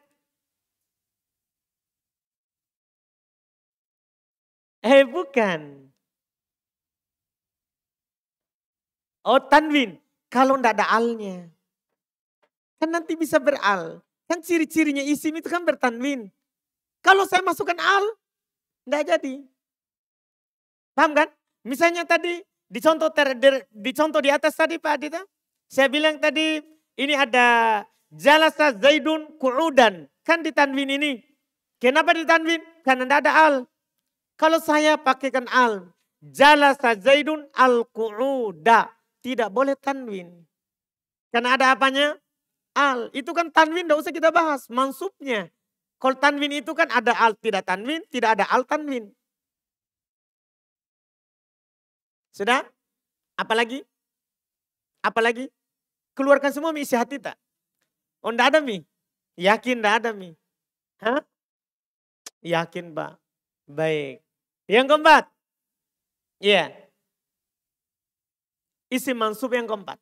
Eh bukan. Oh tanwin. Kalau ndak ada alnya. Kan nanti bisa beral. Kan ciri-cirinya isim itu kan bertanwin. Kalau saya masukkan al, Tidak jadi. Paham kan? Misalnya tadi dicontoh contoh ter, di, di di atas tadi Pak Adita, saya bilang tadi ini ada jalasa zaidun ku'udan. Kan ditanwin ini. Kenapa ditanwin? Karena tidak ada al. Kalau saya pakaikan al. Jalasa zaidun al ku'uda. Tidak boleh tanwin. Karena ada apanya? Al. Itu kan tanwin tidak usah kita bahas. Mansubnya. Kalau tanwin itu kan ada al tidak tanwin. Tidak ada al tanwin. Sudah? Apalagi? Apalagi? Keluarkan semua mi isi hati tak? Oh enggak ada mi? Yakin enggak ada mi? Hah? Yakin pak. Baik. Yang keempat. iya. Yeah. Isi mansub yang keempat.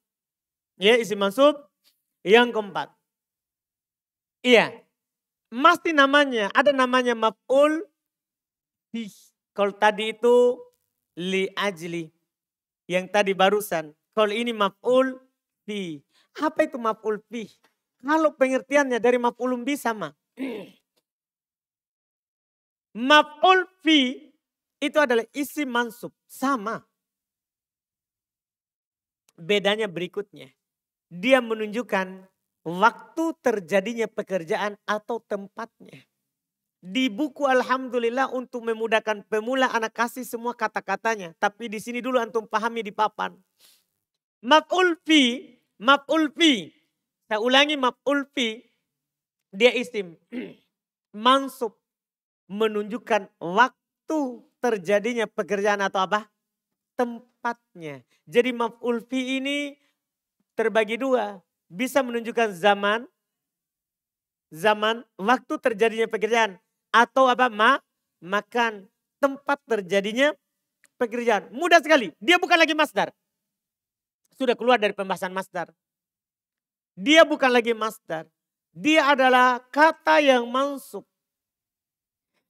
iya yeah, isi mansub yang keempat. Iya. Yeah. Mesti namanya. Ada namanya maf'ul. Kalau tadi itu li ajli. Yang tadi barusan. Kalau ini maf'ul apa itu maf'ul fi? Kalau pengertiannya dari maf'ulum bi sama. maf'ul fi itu adalah isi mansub. Sama. Bedanya berikutnya. Dia menunjukkan waktu terjadinya pekerjaan atau tempatnya. Di buku Alhamdulillah untuk memudahkan pemula anak kasih semua kata-katanya. Tapi di sini dulu antum pahami di papan. Maf'ul Maf'ul fi. Saya ulangi maf'ul fi. Dia isim. Mansub. Menunjukkan waktu terjadinya pekerjaan atau apa? Tempatnya. Jadi maf'ul fi ini terbagi dua. Bisa menunjukkan zaman. Zaman. Waktu terjadinya pekerjaan. Atau apa? Ma, makan. Tempat terjadinya pekerjaan. Mudah sekali. Dia bukan lagi masdar sudah keluar dari pembahasan master. Dia bukan lagi master. Dia adalah kata yang masuk.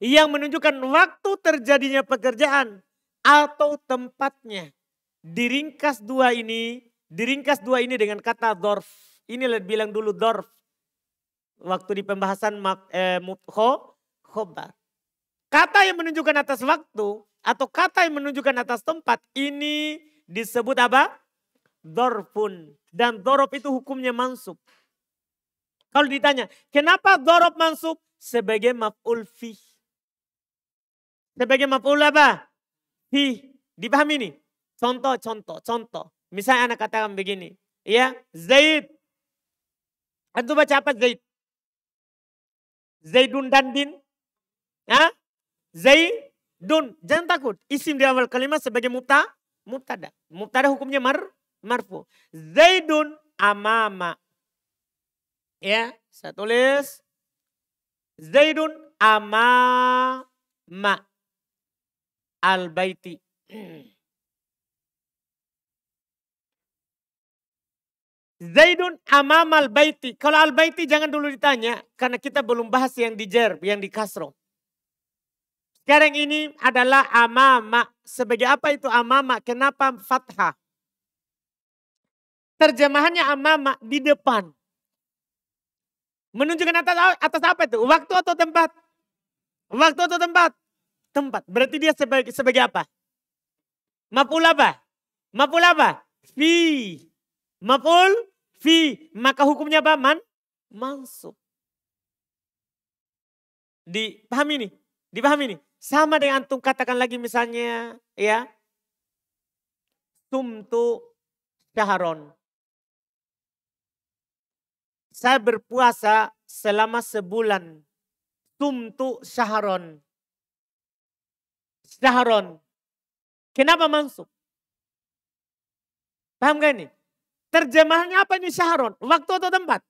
Yang menunjukkan waktu terjadinya pekerjaan atau tempatnya. Diringkas dua ini, diringkas dua ini dengan kata dorf. Ini lebih bilang dulu dorf. Waktu di pembahasan eh, Kata yang menunjukkan atas waktu atau kata yang menunjukkan atas tempat ini disebut apa? Dorpun Dan dorop itu hukumnya mansub. Kalau ditanya, kenapa dorop mansub? Sebagai maf'ul fi. Sebagai maf'ul apa? Fi. Dipahami nih? Contoh, contoh, contoh. Misalnya anak katakan begini. Ya, Zaid. Itu baca apa Zaid? Zaidun dan bin. Ya? Zaidun. Jangan takut. Isim di awal kalimat sebagai ada. Muta ada hukumnya mar, marfu. Zaidun amama. Ya, saya tulis. Zaidun amama al-baiti. Zaidun amam al-baiti. Kalau al-baiti jangan dulu ditanya. Karena kita belum bahas yang di jer, yang di kasro. Sekarang ini adalah amama. Sebagai apa itu amama? Kenapa fathah? Terjemahannya amama di depan. Menunjukkan atas, atas apa itu? Waktu atau tempat? Waktu atau tempat? Tempat. Berarti dia sebagai, sebagai apa? Mapul apa? Mapul apa? Fi. Mapul fi. Maka hukumnya apa? Man? Mansub. Dipahami ini Dipahami ini Sama dengan antum katakan lagi misalnya ya. Sumtu syaharon. Saya berpuasa selama sebulan. Tumtu syahron. Syahron. Kenapa masuk? Paham gak ini? Terjemahnya apa ini syahron? Waktu atau tempat?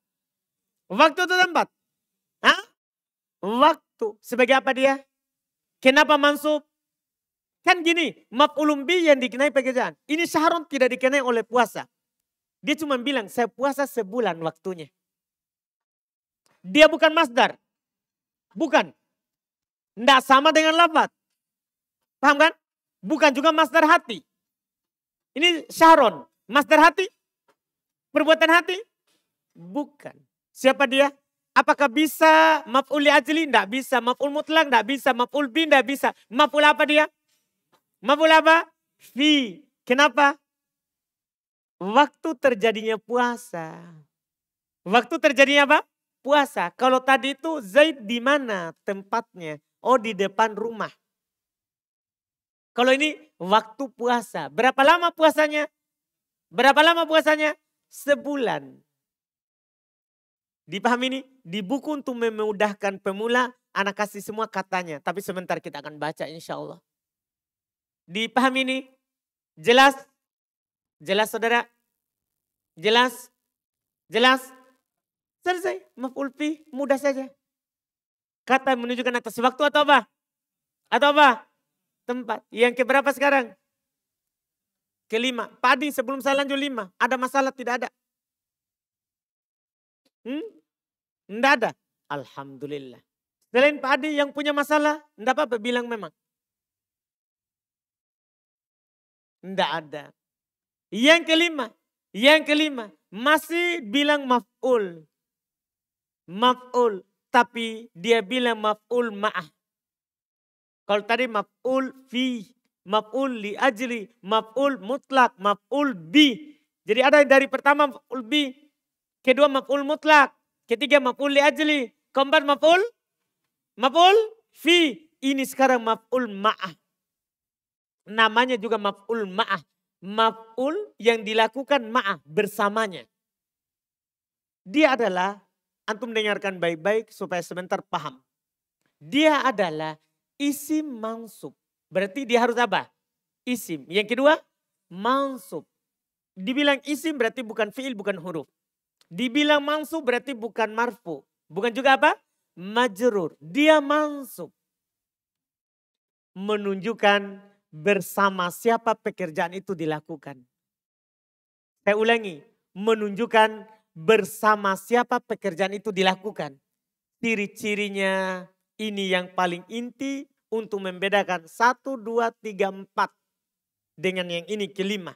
Waktu atau tempat? Hah? Waktu. Sebagai apa dia? Kenapa masuk? Kan gini, maf'ulum ulumbi yang dikenai pekerjaan. Ini syahron tidak dikenai oleh puasa. Dia cuma bilang, saya puasa sebulan waktunya. Dia bukan masdar. Bukan. Tidak sama dengan lafad. Paham kan? Bukan juga masdar hati. Ini Syahron. Masdar hati? Perbuatan hati? Bukan. Siapa dia? Apakah bisa maf'ul ajli? Tidak bisa. Maf'ul mutlak? Tidak bisa. Maf'ul bin? Tidak bisa. Maf'ul apa dia? Maf'ul apa? Fi. Kenapa? Waktu terjadinya puasa. Waktu terjadinya apa? puasa. Kalau tadi itu Zaid di mana tempatnya? Oh di depan rumah. Kalau ini waktu puasa. Berapa lama puasanya? Berapa lama puasanya? Sebulan. Dipahami ini? Di buku untuk memudahkan pemula, anak kasih semua katanya. Tapi sebentar kita akan baca insya Allah. Dipahami ini? Jelas? Jelas saudara? Jelas? Jelas? Selesai. Maf'ul mudah saja. Kata menunjukkan atas waktu atau apa? Atau apa? Tempat. Yang keberapa sekarang? Kelima. Padi sebelum saya lanjut lima. Ada masalah? Tidak ada. Hmm? Tidak ada. Alhamdulillah. Selain padi yang punya masalah, tidak apa-apa bilang memang. Tidak ada. Yang kelima, yang kelima masih bilang maf'ul maf'ul. Tapi dia bilang maf'ul ma'ah. Kalau tadi maf'ul fi, maf'ul li ajli, maf'ul mutlak, maf'ul bi. Jadi ada dari pertama maf'ul bi, kedua maf'ul mutlak, ketiga maf'ul li ajli, keempat maf'ul, maf'ul fi. Ini sekarang maf'ul ma'ah. Namanya juga maf'ul ma'ah. Maf'ul yang dilakukan ma'ah bersamanya. Dia adalah Antum dengarkan baik-baik supaya sebentar paham. Dia adalah isim mansub. Berarti dia harus apa? Isim. Yang kedua, mansub. Dibilang isim berarti bukan fiil, bukan huruf. Dibilang mansub berarti bukan marfu. Bukan juga apa? Majrur. Dia mansub. Menunjukkan bersama siapa pekerjaan itu dilakukan. Saya ulangi. Menunjukkan bersama siapa pekerjaan itu dilakukan. Ciri-cirinya ini yang paling inti untuk membedakan satu, dua, tiga, empat dengan yang ini kelima.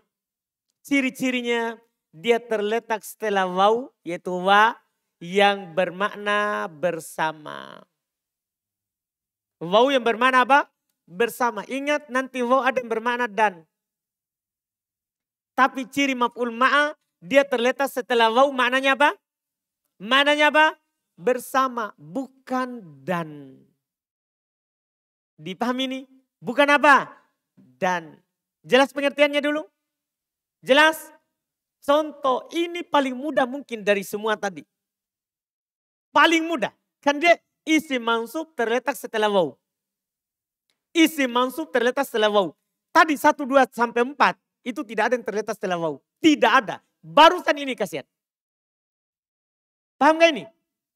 Ciri-cirinya dia terletak setelah wau yaitu wa yang bermakna bersama. Wau yang bermakna apa? Bersama. Ingat nanti wau ada yang bermakna dan. Tapi ciri maf'ul ma'a dia terletak setelah wau maknanya apa? Maknanya apa? Bersama, bukan dan. Dipahami ini? Bukan apa? Dan. Jelas pengertiannya dulu? Jelas? Contoh ini paling mudah mungkin dari semua tadi. Paling mudah. Kan dia isi mansub terletak setelah wau. Isi mansub terletak setelah wau. Tadi 1, 2, sampai 4 itu tidak ada yang terletak setelah wau. Tidak ada. Barusan ini kasihan. Paham gak ini?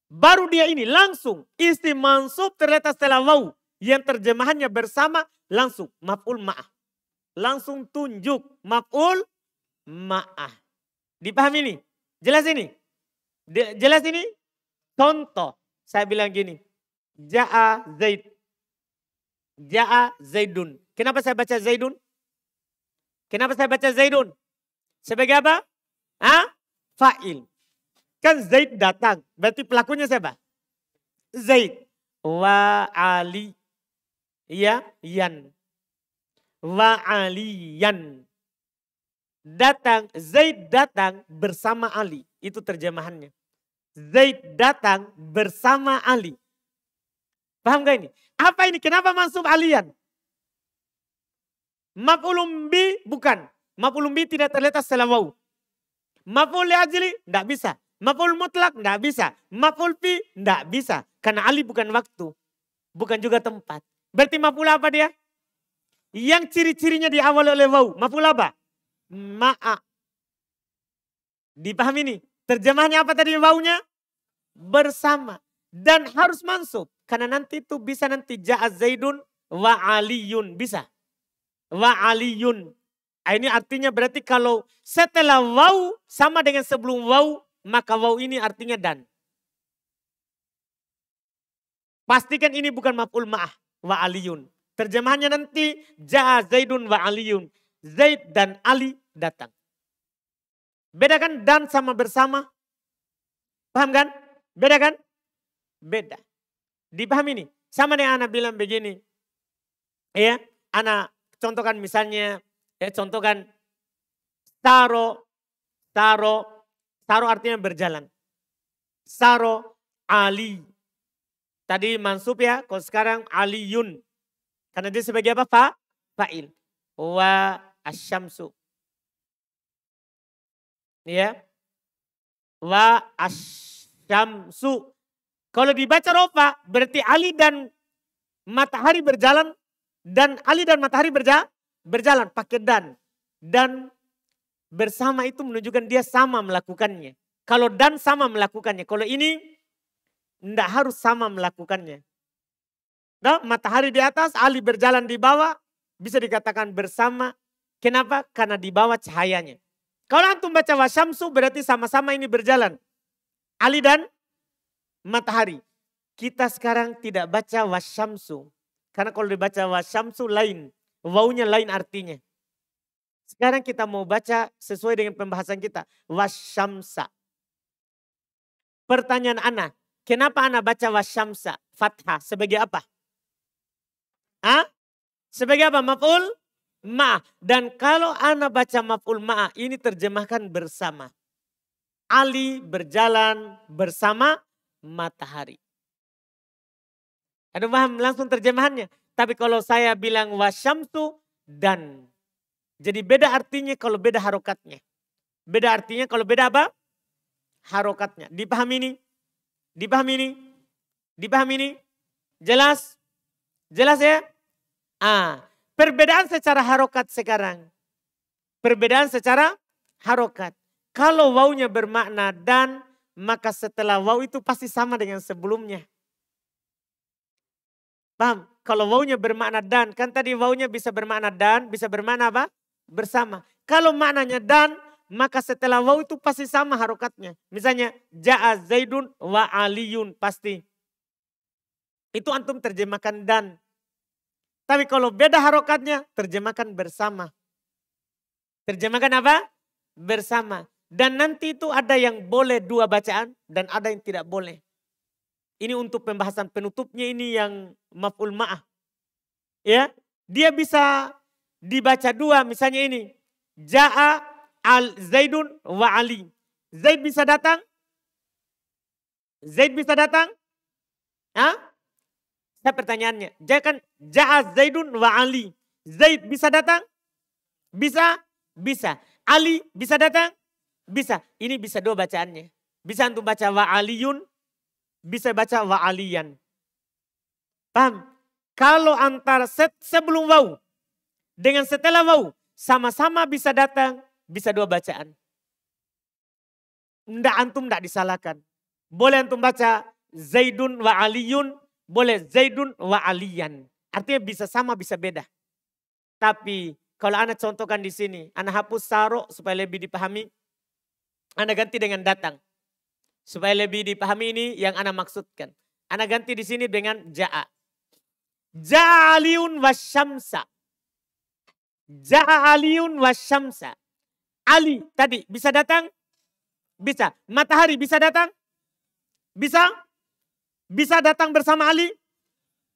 Baru dia ini langsung isti mansub terletak setelah wau. Yang terjemahannya bersama langsung maf'ul ma'ah. Langsung tunjuk maf'ul ma'ah. Dipahami ini? Jelas ini? jelas ini? Contoh. Saya bilang gini. Ja'a Zaid. Ja'a Zaidun. Kenapa saya baca Zaidun? Kenapa saya baca Zaidun? Sebagai apa? ha? Fa'il. Kan Zaid datang. Berarti pelakunya siapa? Zaid. Wa Ali. Ya, yan. Wa Ali Yan. Datang, Zaid datang bersama Ali. Itu terjemahannya. Zaid datang bersama Ali. Paham gak ini? Apa ini? Kenapa mansub alian? Maf'ulum bukan. Maf'ulum tidak terletak setelah Maful ajli tidak bisa. Maful mutlak tidak bisa. Maful fi tidak bisa. Karena ali bukan waktu. Bukan juga tempat. Berarti maful apa dia? Yang ciri-cirinya di awal oleh wau. Maful apa? Ma'a. Dipahami ini Terjemahnya apa tadi wau-nya? Bersama. Dan harus mansub. Karena nanti itu bisa nanti ja'az zaidun wa aliyun. Bisa. Wa aliyun. Ah, ini artinya berarti kalau setelah wau sama dengan sebelum wau maka wau ini artinya dan. Pastikan ini bukan maf'ul ma'ah wa aliyun. Terjemahannya nanti ja'a zaidun wa aliyun. Zaid dan Ali datang. Bedakan dan sama bersama. Paham kan? Beda kan? Beda. Dipahami ini. Sama dengan anak bilang begini. Ya, anak contohkan misalnya Ya contoh kan saro, saro, saro artinya berjalan. Saro Ali. Tadi mansub ya, kalau sekarang Aliyun. Karena dia sebagai apa? Fa, fa'il. Wa asyamsu. Ya. Wa asyamsu. Kalau dibaca rofa, berarti Ali dan matahari berjalan dan Ali dan matahari berjalan berjalan pakai dan. Dan bersama itu menunjukkan dia sama melakukannya. Kalau dan sama melakukannya. Kalau ini tidak harus sama melakukannya. Nah, matahari di atas, Ali berjalan di bawah. Bisa dikatakan bersama. Kenapa? Karena di bawah cahayanya. Kalau antum baca wasyamsu berarti sama-sama ini berjalan. Ali dan matahari. Kita sekarang tidak baca wasyamsu. Karena kalau dibaca wasyamsu lain. Waunya lain artinya. Sekarang kita mau baca sesuai dengan pembahasan kita. Wasyamsa. Pertanyaan Ana. Kenapa Ana baca wasyamsa? Fathah. Sebagai apa? Ah? Sebagai apa? Maf'ul? Ma. Dan kalau Ana baca maf'ul ma, ini terjemahkan bersama. Ali berjalan bersama matahari. Ada paham langsung terjemahannya? Tapi kalau saya bilang wasyam tuh dan. Jadi beda artinya kalau beda harokatnya. Beda artinya kalau beda apa? Harokatnya. Dipahami ini? Dipahami ini? Dipahami ini? Jelas? Jelas ya? Ah, perbedaan secara harokat sekarang. Perbedaan secara harokat. Kalau wawnya bermakna dan maka setelah waw itu pasti sama dengan sebelumnya. Paham? Kalau wawunya bermakna dan, kan tadi wawunya bisa bermakna dan, bisa bermakna apa? Bersama. Kalau maknanya dan, maka setelah waw itu pasti sama harokatnya. Misalnya, ja'a zaidun wa aliyun, pasti. Itu antum terjemahkan dan. Tapi kalau beda harokatnya, terjemahkan bersama. Terjemahkan apa? Bersama. Dan nanti itu ada yang boleh dua bacaan dan ada yang tidak boleh. Ini untuk pembahasan penutupnya ini yang maf'ul ma'ah. Ya, dia bisa dibaca dua misalnya ini. Ja'a al Zaidun wa Ali. Zaid bisa datang? Zaid bisa datang? Hah? Saya pertanyaannya. Jangan kan Ja'a Zaidun wa Ali. Zaid bisa datang? Bisa? Bisa. Ali bisa datang? Bisa. Ini bisa dua bacaannya. Bisa untuk baca wa aliun bisa baca wa'alian. Paham? Kalau antara set sebelum wau dengan setelah wau sama-sama bisa datang, bisa dua bacaan. Ndak antum ndak disalahkan. Boleh antum baca Zaidun wa Aliyun, boleh Zaidun wa Aliyan. Artinya bisa sama bisa beda. Tapi kalau anak contohkan di sini, anak hapus sarok supaya lebih dipahami. Anda ganti dengan datang. Supaya lebih dipahami ini yang anak maksudkan. Anak ganti di sini dengan ja'a. Ja'aliun wasyamsa. Ja'aliun wasyamsa. Ali tadi bisa datang? Bisa. Matahari bisa datang? Bisa? Bisa datang bersama Ali?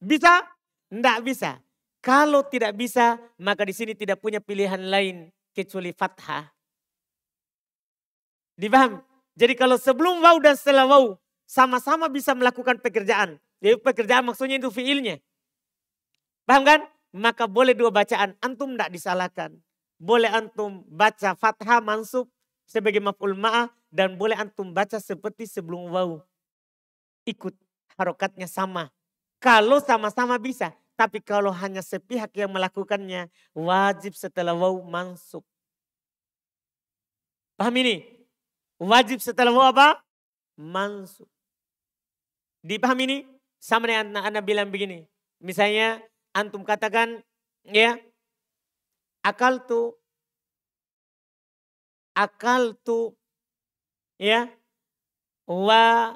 Bisa? Tidak bisa. Kalau tidak bisa, maka di sini tidak punya pilihan lain kecuali fathah. Dibaham? Jadi kalau sebelum wau dan setelah wau sama-sama bisa melakukan pekerjaan. Jadi pekerjaan maksudnya itu fiilnya. Paham kan? Maka boleh dua bacaan. Antum tidak disalahkan. Boleh antum baca fathah mansub sebagai maf'ul ma'ah. Dan boleh antum baca seperti sebelum wau. Ikut harokatnya sama. Kalau sama-sama bisa. Tapi kalau hanya sepihak yang melakukannya, wajib setelah wau mansub. Paham ini? Wajib setelah apa? Mansuh. Dipahami ini? Sama dengan anak anak bilang begini. Misalnya antum katakan ya akal tu akal tu ya wa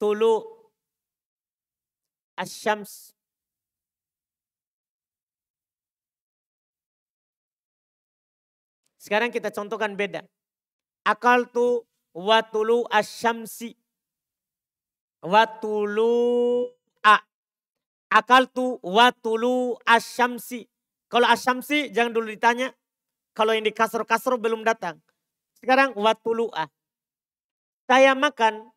tulu asyams sekarang kita contohkan beda akaltu watulu asyamsi watulu a akaltu watulu asyamsi kalau asyamsi jangan dulu ditanya kalau yang di kasro-kasro belum datang sekarang watulu a saya makan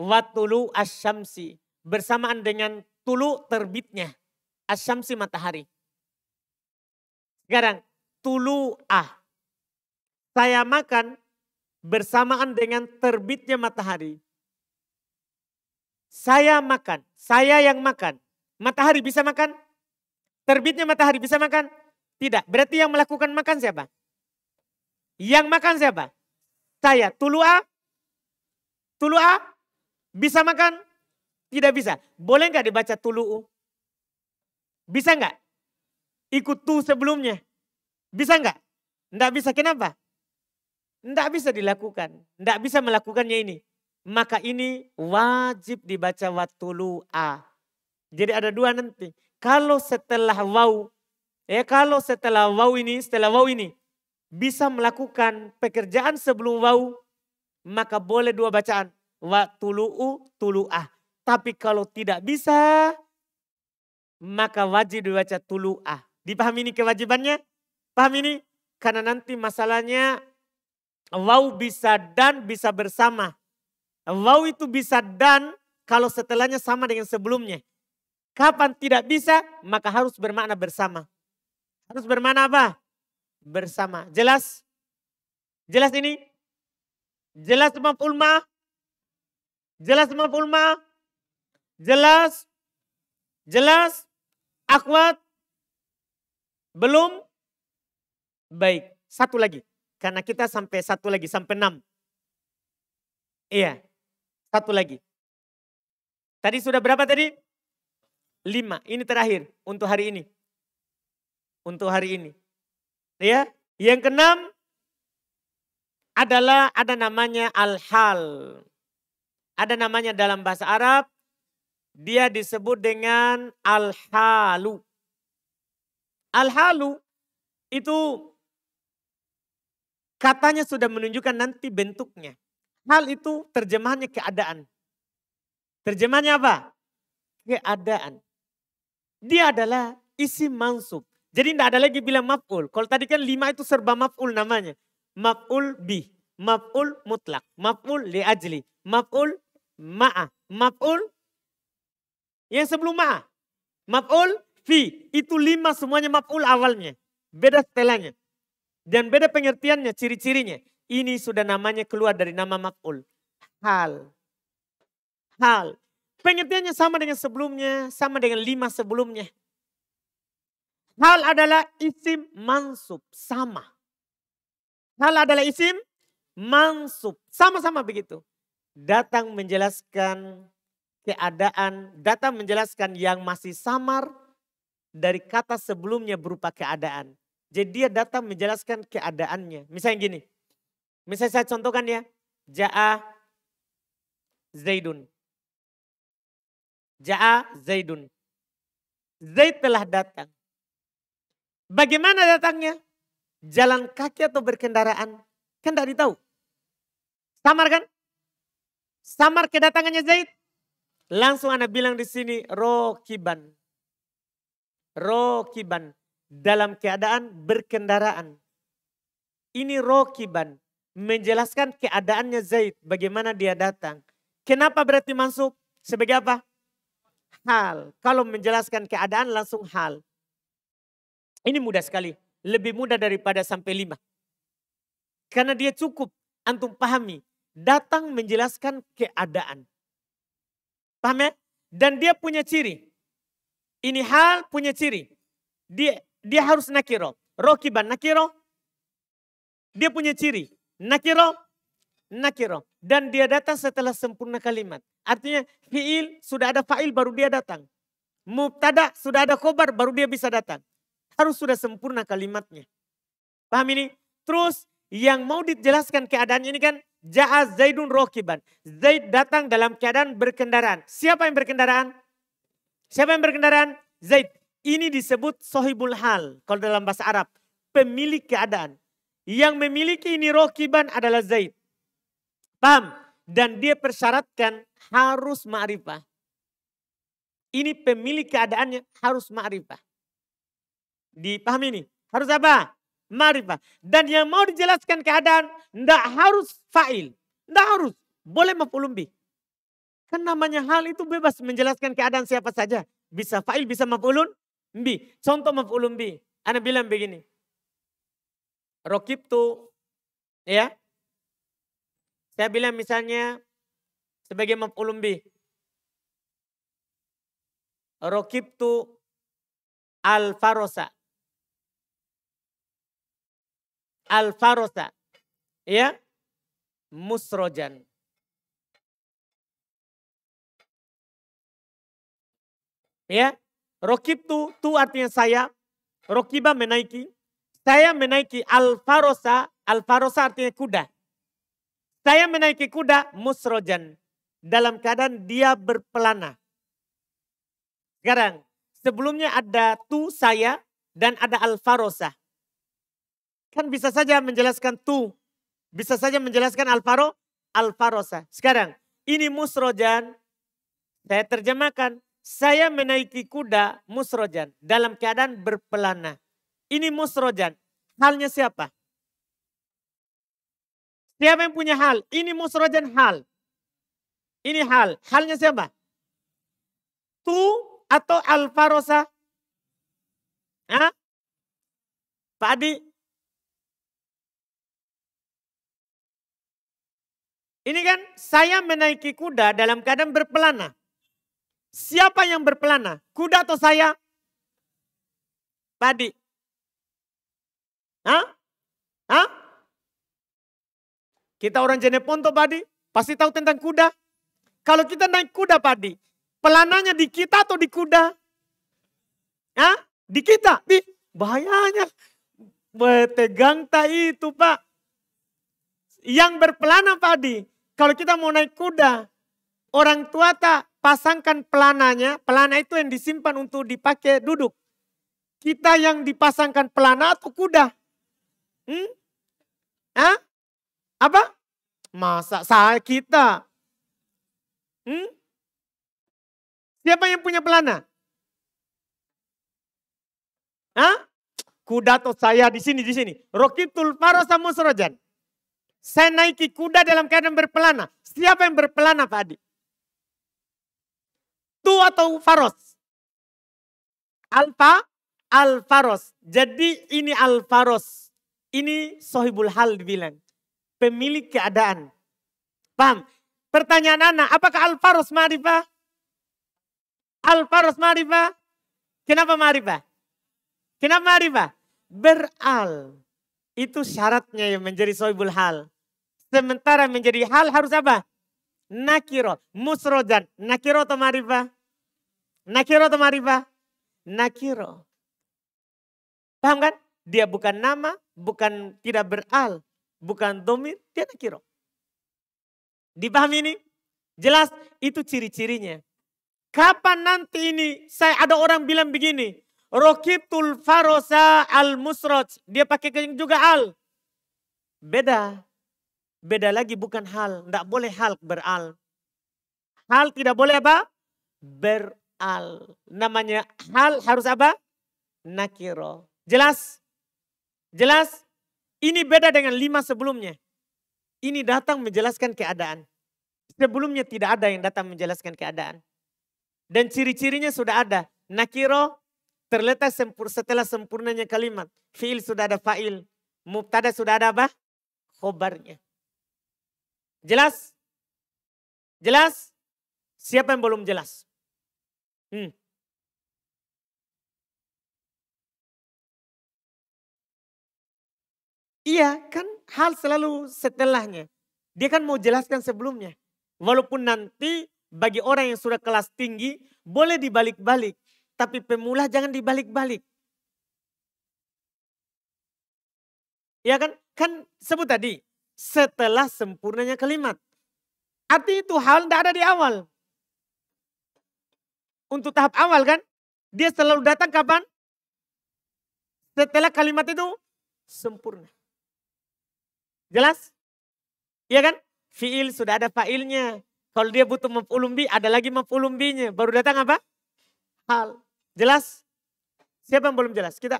watulu asyamsi bersamaan dengan tulu terbitnya asyamsi matahari sekarang tulu a saya makan bersamaan dengan terbitnya matahari, saya makan, saya yang makan. Matahari bisa makan? Terbitnya matahari bisa makan? Tidak. Berarti yang melakukan makan siapa? Yang makan siapa? Saya. Tulua? Tulua? Bisa makan? Tidak bisa. Boleh nggak dibaca tulu'u? Bisa nggak? Ikut tu sebelumnya. Bisa nggak? Nggak bisa. Kenapa? Tidak bisa dilakukan. Tidak bisa melakukannya ini. Maka ini wajib dibaca watulu'a. Jadi ada dua nanti. Kalau setelah waw, ya kalau setelah waw ini, setelah waw ini bisa melakukan pekerjaan sebelum waw, maka boleh dua bacaan. Watulu'u, tulu'ah. Tapi kalau tidak bisa, maka wajib dibaca tulu'ah. Dipahami ini kewajibannya? Paham ini? Karena nanti masalahnya Wow bisa dan bisa bersama. Wow itu bisa dan kalau setelahnya sama dengan sebelumnya. Kapan tidak bisa, maka harus bermakna bersama. Harus bermakna apa? Bersama. Jelas? Jelas ini? Jelas maf'ul Ulma, Jelas maf'ul Ulma, Jelas? Jelas? Akhwat? Belum? Baik. Satu lagi. Karena kita sampai satu lagi, sampai enam. Iya, satu lagi. Tadi sudah berapa tadi? Lima. Ini terakhir untuk hari ini. Untuk hari ini. Ya, yang keenam adalah ada namanya al-hal. Ada namanya dalam bahasa Arab dia disebut dengan al-halu. Al-halu itu Katanya sudah menunjukkan nanti bentuknya. Hal itu terjemahannya keadaan. Terjemahannya apa? Keadaan. Dia adalah isi mansub. Jadi tidak ada lagi bilang maf'ul. Kalau tadi kan lima itu serba maf'ul namanya. Maf'ul bi, maf'ul mutlak, maf'ul li ajli, maf'ul ma'a, maf'ul yang sebelum ma'a. Maf'ul fi, itu lima semuanya maf'ul awalnya. Beda setelahnya. Dan beda pengertiannya, ciri-cirinya. Ini sudah namanya keluar dari nama mak'ul. Hal. Hal. Pengertiannya sama dengan sebelumnya, sama dengan lima sebelumnya. Hal adalah isim mansub, sama. Hal adalah isim mansub, sama-sama begitu. Datang menjelaskan keadaan, datang menjelaskan yang masih samar dari kata sebelumnya berupa keadaan jadi dia datang menjelaskan keadaannya. Misalnya gini. Misalnya saya contohkan ya. Ja'a Zaidun. Ja'a Zaidun. Zaid telah datang. Bagaimana datangnya? Jalan kaki atau berkendaraan? Kan tidak ditahu. Samar kan? Samar kedatangannya Zaid. Langsung anak bilang di sini rokiban. Rokiban dalam keadaan berkendaraan. Ini rokiban menjelaskan keadaannya Zaid bagaimana dia datang. Kenapa berarti masuk sebagai apa? Hal. Kalau menjelaskan keadaan langsung hal. Ini mudah sekali. Lebih mudah daripada sampai lima. Karena dia cukup. Antum pahami. Datang menjelaskan keadaan. Paham ya? Dan dia punya ciri. Ini hal punya ciri. Dia dia harus nakiro. Rokiban nakiro. Dia punya ciri. Nakiro, nakiro. Dan dia datang setelah sempurna kalimat. Artinya fiil sudah ada fa'il baru dia datang. Mubtada sudah ada khobar baru dia bisa datang. Harus sudah sempurna kalimatnya. Paham ini? Terus yang mau dijelaskan keadaannya ini kan Ja'az Zaidun Rokiban. Zaid datang dalam keadaan berkendaraan. Siapa yang berkendaraan? Siapa yang berkendaraan? Zaid. Ini disebut sohibul hal kalau dalam bahasa Arab. Pemilik keadaan. Yang memiliki ini rokiban adalah Zaid. Paham? Dan dia persyaratkan harus ma'rifah. Ini pemilik keadaannya harus ma'rifah. Dipahami ini? Harus apa? Ma'rifah. Dan yang mau dijelaskan keadaan, ndak harus fa'il. Ndak harus. Boleh mafulum bih. Kan namanya hal itu bebas menjelaskan keadaan siapa saja. Bisa fa'il, bisa maf'ulun Mbi. Contoh maf'ulun bi. Anda bilang begini. Rokibtu. Ya. Saya bilang misalnya sebagai maf'ulun bi. Rokibtu al-farosa. Al-farosa. Ya. Musrojan. Ya, Rokib tu, tu artinya saya. Rokiba menaiki. Saya menaiki alfarosa. Alfarosa artinya kuda. Saya menaiki kuda musrojan. Dalam keadaan dia berpelana. Sekarang, sebelumnya ada tu saya dan ada alfarosa. Kan bisa saja menjelaskan tu. Bisa saja menjelaskan alfaro, alfarosa. Sekarang, ini musrojan. Saya terjemahkan saya menaiki kuda musrojan dalam keadaan berpelana. Ini musrojan. Halnya siapa? Siapa yang punya hal? Ini musrojan hal. Ini hal. Halnya siapa? Tu atau alfarosa? Hah? Pak Adi? Ini kan saya menaiki kuda dalam keadaan berpelana. Siapa yang berpelana? Kuda atau saya? Padi. Hah? Hah? Kita orang Jeneponto padi, pasti tahu tentang kuda. Kalau kita naik kuda padi, pelananya di kita atau di kuda? Hah? Di kita, di bahayanya. Tegang tak itu pak. Yang berpelana padi, kalau kita mau naik kuda, Orang tua tak pasangkan pelananya, pelana itu yang disimpan untuk dipakai duduk. Kita yang dipasangkan pelana atau kuda? Hmm? Hah? Apa? Masa saya kita? Hmm? Siapa yang punya pelana? Hah? Kuda atau saya di sini, di sini. Rokitul Faro Samusrojan. Saya naiki kuda dalam keadaan berpelana. Siapa yang berpelana Pak Adi? tu atau faros? Alfa, alfaros. Jadi ini alfaros. Ini sohibul hal dibilang. Pemilik keadaan. Paham? Pertanyaan anak, apakah alfaros ma'rifah? Alfaros ma'rifah? Kenapa ma'rifah? Kenapa ma'rifah? Beral. Itu syaratnya yang menjadi sohibul hal. Sementara menjadi hal harus apa? nakiro, musrojan. Nakiro atau Nakiro atau Nakiro. Paham kan? Dia bukan nama, bukan tidak beral, bukan domir, dia nakiro. Dipahami ini? Jelas itu ciri-cirinya. Kapan nanti ini saya ada orang bilang begini. Rokitul farosa al musroj. Dia pakai juga al. Beda. Beda lagi bukan hal. Tidak boleh hal beral. Hal tidak boleh apa? Beral. Namanya hal harus apa? Nakiro. Jelas? Jelas? Ini beda dengan lima sebelumnya. Ini datang menjelaskan keadaan. Sebelumnya tidak ada yang datang menjelaskan keadaan. Dan ciri-cirinya sudah ada. Nakiro terletak sempur, setelah sempurnanya kalimat. Fi'il sudah ada fa'il. Mubtada sudah ada apa? Khobarnya. Jelas? Jelas? Siapa yang belum jelas? Hmm. Iya kan hal selalu setelahnya. Dia kan mau jelaskan sebelumnya. Walaupun nanti bagi orang yang sudah kelas tinggi boleh dibalik-balik. Tapi pemula jangan dibalik-balik. Iya kan? Kan sebut tadi setelah sempurnanya kalimat. Arti itu hal tidak ada di awal. Untuk tahap awal kan, dia selalu datang kapan? Setelah kalimat itu sempurna. Jelas? Iya kan? Fiil sudah ada failnya. Kalau dia butuh maf'ulum ada lagi maf'ulum Baru datang apa? Hal. Jelas? Siapa yang belum jelas? Kita.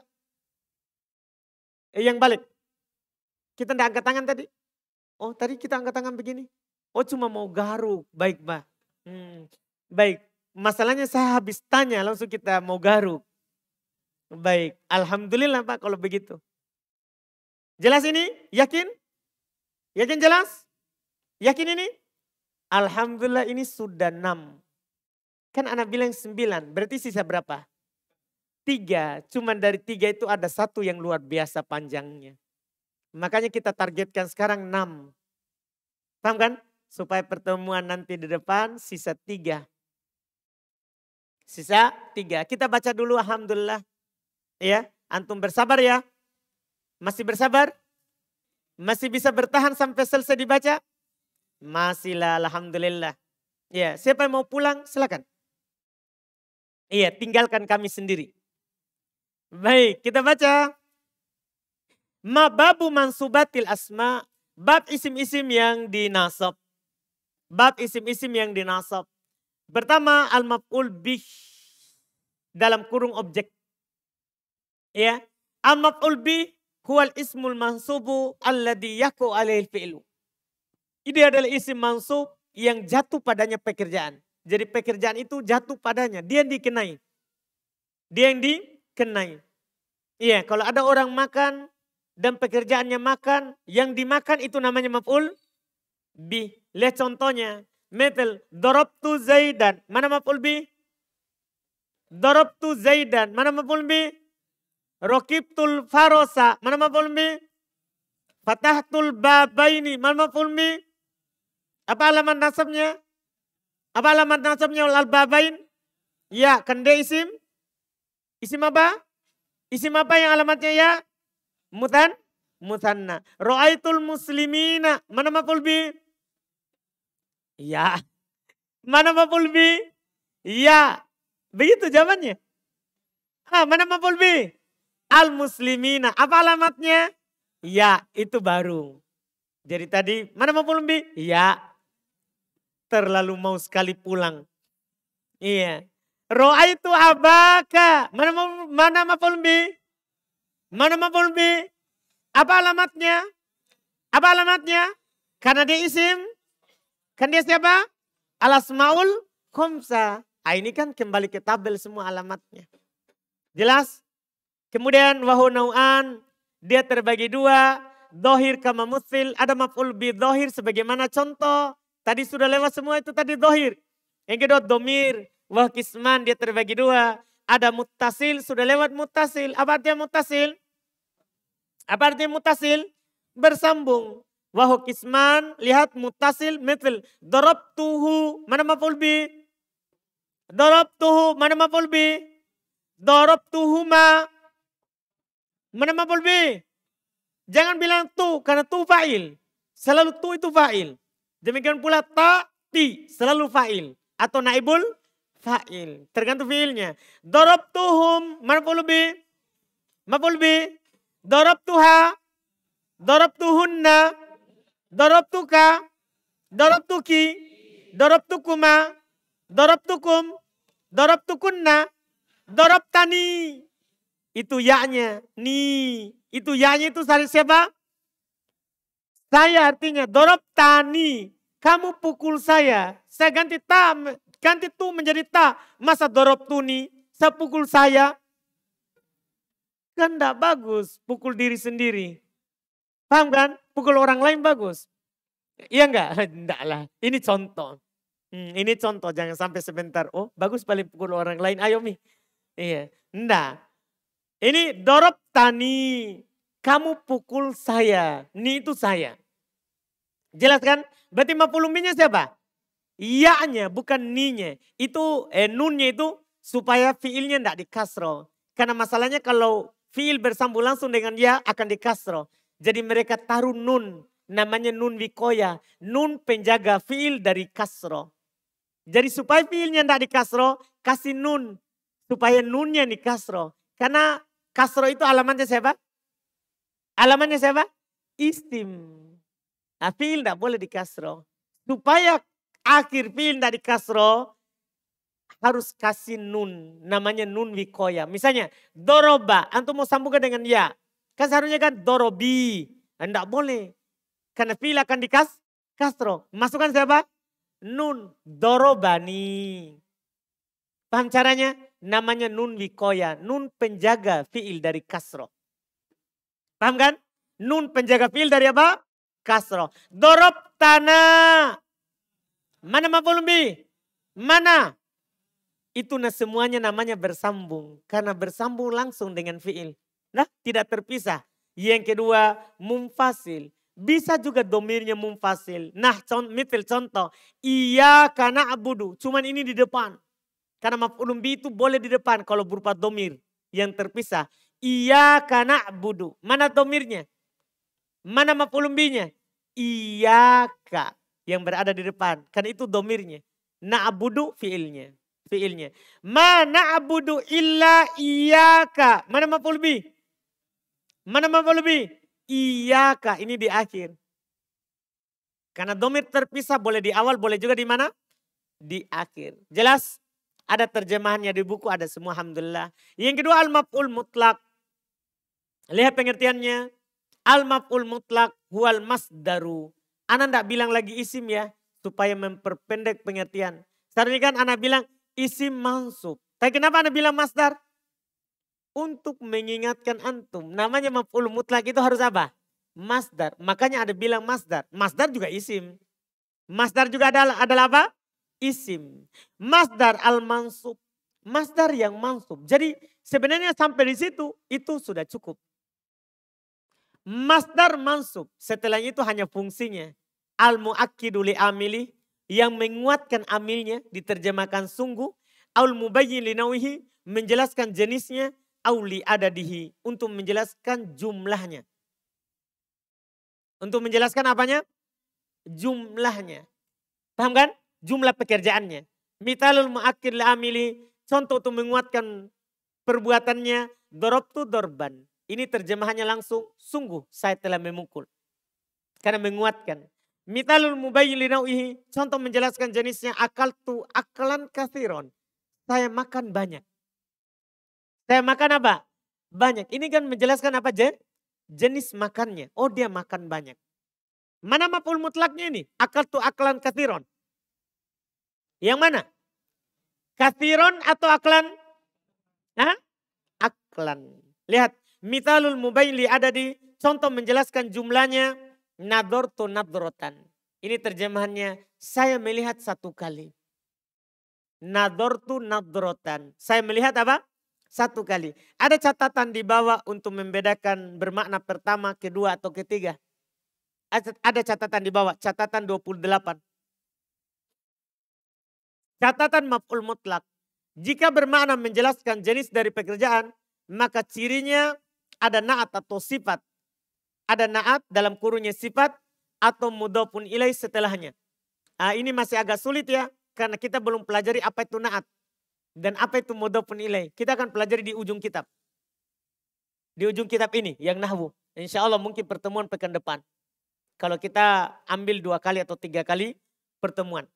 Eh, yang balik. Kita tidak angkat tangan tadi. Oh tadi kita angkat tangan begini. Oh cuma mau garuk. Baik mbak. Hmm. Baik. Masalahnya saya habis tanya langsung kita mau garuk. Baik. Alhamdulillah pak kalau begitu. Jelas ini? Yakin? Yakin jelas? Yakin ini? Alhamdulillah ini sudah enam. Kan anak bilang sembilan. Berarti sisa berapa? Tiga. Cuman dari tiga itu ada satu yang luar biasa panjangnya. Makanya kita targetkan sekarang 6. Paham kan? Supaya pertemuan nanti di depan sisa 3. Sisa 3. Kita baca dulu Alhamdulillah. Ya, antum bersabar ya. Masih bersabar? Masih bisa bertahan sampai selesai dibaca? Masih lah, Alhamdulillah. Ya, siapa yang mau pulang silakan. Iya, tinggalkan kami sendiri. Baik, kita baca. Ma babu mansubatil asma. Bab isim-isim yang dinasab. Bab isim-isim yang dinasab. Pertama al-maf'ul bih. Dalam kurung objek. Ya. Al-maf'ul bih huwal ismul mansubu alladhi yaku alaihi fi'lu. Ini adalah isim mansub yang jatuh padanya pekerjaan. Jadi pekerjaan itu jatuh padanya. Dia yang dikenai. Dia yang dikenai. Iya, kalau ada orang makan, dan pekerjaannya makan, yang dimakan itu namanya maf'ul bi. Lihat contohnya, metal darabtu Zaidan, mana maf'ul bi? Darabtu Zaidan, mana maf'ul bi? Rokibtul farosa, mana maf'ul bi? Fatahtul babaini, mana maf'ul bi? Apa alamat nasabnya? Apa alamat nasabnya al-babain? Ya, kende isim? Isim apa? Isim apa yang alamatnya ya? Mutan? Mutanna. ra'aitul muslimina. Mana maful bi? Ya. Mana maful bi? Ya. Begitu jawabannya. Ah, mana maful bi? Al muslimina. Apa alamatnya? Ya, itu baru. Jadi tadi, mana maful bi? Ya. Terlalu mau sekali pulang. Iya. ra'aitu itu abaka. Mana mana maful bi? Mana maf'ul bi? Apa alamatnya? Apa alamatnya? Karena dia isim. Kan dia siapa? Alasmaul Komsa Ah, ini kan kembali ke tabel semua alamatnya. Jelas? Kemudian nau'an. Dia terbagi dua. Dohir kama musil. Ada maf'ul bi dohir sebagaimana contoh. Tadi sudah lewat semua itu tadi dohir. Yang kedua domir. Wah kisman dia terbagi dua. Ada mutasil, sudah lewat mutasil. Apa artinya mutasil? Apa artinya mutasil? Bersambung. Wahu kisman, lihat mutasil, mithl. Dorob tuhu, mana maful bi? Dorob tuhu, mana maful bi? Dorob ma mana maful bi? Jangan bilang tu, karena tu fa'il. Selalu tu itu fa'il. Demikian pula ta, ti, selalu fa'il. Atau naibul fa'il. Tergantung fiilnya. Darabtuhum dorob bi. dorob bi. dorob tukuma, dorob tukum, dorob tukunna. dorob tani Itu ya nya, Ni. Itu ya nya itu dari siapa? Saya artinya dorob tani. Kamu pukul saya. Saya ganti tam ganti tu menjadi ta. Masa dorob tuni, sepukul saya. Kan tidak bagus pukul diri sendiri. Paham kan? Pukul orang lain bagus. Iya enggak? Enggak lah. Ini contoh. Hmm, ini contoh, jangan sampai sebentar. Oh, bagus paling pukul orang lain. Ayo Mi. Iya. Enggak. Ini dorob tani. Kamu pukul saya. Ni itu saya. Jelas kan? Berarti mafuluminya siapa? Iya-nya bukan ninya. Itu eh, nunnya itu supaya fiilnya tidak dikasro. Karena masalahnya kalau fiil bersambung langsung dengan ya akan dikasro. Jadi mereka taruh nun. Namanya nun wikoya. Nun penjaga fiil dari kasro. Jadi supaya fiilnya tidak dikasro, kasih nun. Supaya nunnya dikasro. Karena kasro itu alamannya siapa? Alamannya siapa? Istim. Nah, fiil tidak boleh dikasro. Supaya akhir fi'il dari kasro harus kasih nun. Namanya nun wikoya. Misalnya doroba. Antum mau sambungkan dengan ya. Kan seharusnya kan dorobi. Nah, enggak boleh. Karena fi'il akan dikas kasro. Masukkan siapa? Nun dorobani. Paham caranya? Namanya nun wikoya. Nun penjaga fi'il dari kasro. Paham kan? Nun penjaga fi'il dari apa? Kasro. Dorob tanah. Mana mafulumbi? Mana? Itu nah semuanya namanya bersambung. Karena bersambung langsung dengan fiil. Nah tidak terpisah. Yang kedua mumfasil. Bisa juga domirnya mumfasil. Nah contoh, mitil contoh. Iya karena abudu. Cuman ini di depan. Karena mafulumbi itu boleh di depan kalau berupa domir yang terpisah. Iya karena abudu. Mana domirnya? Mana mafulumbinya? Iya kak yang berada di depan. Kan itu domirnya. Na'budu fiilnya. Fiilnya. Ma na'budu illa iyaka. Mana mampu lebih? Mana mampu lebih? Iyaka. Ini di akhir. Karena domir terpisah boleh di awal, boleh juga di mana? Di akhir. Jelas? Ada terjemahannya di buku, ada semua. Alhamdulillah. Yang kedua al-maf'ul mutlak. Lihat pengertiannya. Al-maf'ul mutlak huwal masdaru Anak tidak bilang lagi isim ya. Supaya memperpendek pengertian. Seharusnya kan anak bilang isim mansub. Tapi kenapa anak bilang masdar? Untuk mengingatkan antum. Namanya maf'ul mutlak itu harus apa? Masdar. Makanya ada bilang masdar. Masdar juga isim. Masdar juga adalah, adalah apa? Isim. Masdar al-mansub. Masdar yang mansub. Jadi sebenarnya sampai di situ itu sudah cukup. Masdar mansub. Setelahnya itu hanya fungsinya. Al-mu'akkidu amili. Yang menguatkan amilnya. Diterjemahkan sungguh. Al mubayyin linawihi. Menjelaskan jenisnya. Auli adadihi. Untuk menjelaskan jumlahnya. Untuk menjelaskan apanya? Jumlahnya. Paham kan? Jumlah pekerjaannya. Mitalul mu'akkid amili. Contoh untuk menguatkan perbuatannya. Dorob tu dorban ini terjemahannya langsung, sungguh saya telah memukul. Karena menguatkan. Mitalul mubayyin linau'ihi, contoh menjelaskan jenisnya akal tu akalan kathiron. Saya makan banyak. Saya makan apa? Banyak. Ini kan menjelaskan apa je? Jenis makannya. Oh dia makan banyak. Mana maful mutlaknya ini? Akal tu akalan kathiron. Yang mana? Kathiron atau aklan? Hah? Aklan. Lihat, Mitalul mubayli ada di contoh menjelaskan jumlahnya. nadortu nadrotan. Ini terjemahannya. Saya melihat satu kali. nadortu nadrotan. Saya melihat apa? Satu kali. Ada catatan di bawah untuk membedakan bermakna pertama, kedua, atau ketiga. Ada catatan di bawah. Catatan 28. Catatan maf'ul mutlak. Jika bermakna menjelaskan jenis dari pekerjaan, maka cirinya ada naat atau sifat. Ada naat dalam kurungnya sifat atau pun ilai setelahnya. Nah, ini masih agak sulit ya karena kita belum pelajari apa itu naat dan apa itu pun ilai. Kita akan pelajari di ujung kitab. Di ujung kitab ini yang nahwu. Insya Allah mungkin pertemuan pekan depan. Kalau kita ambil dua kali atau tiga kali pertemuan.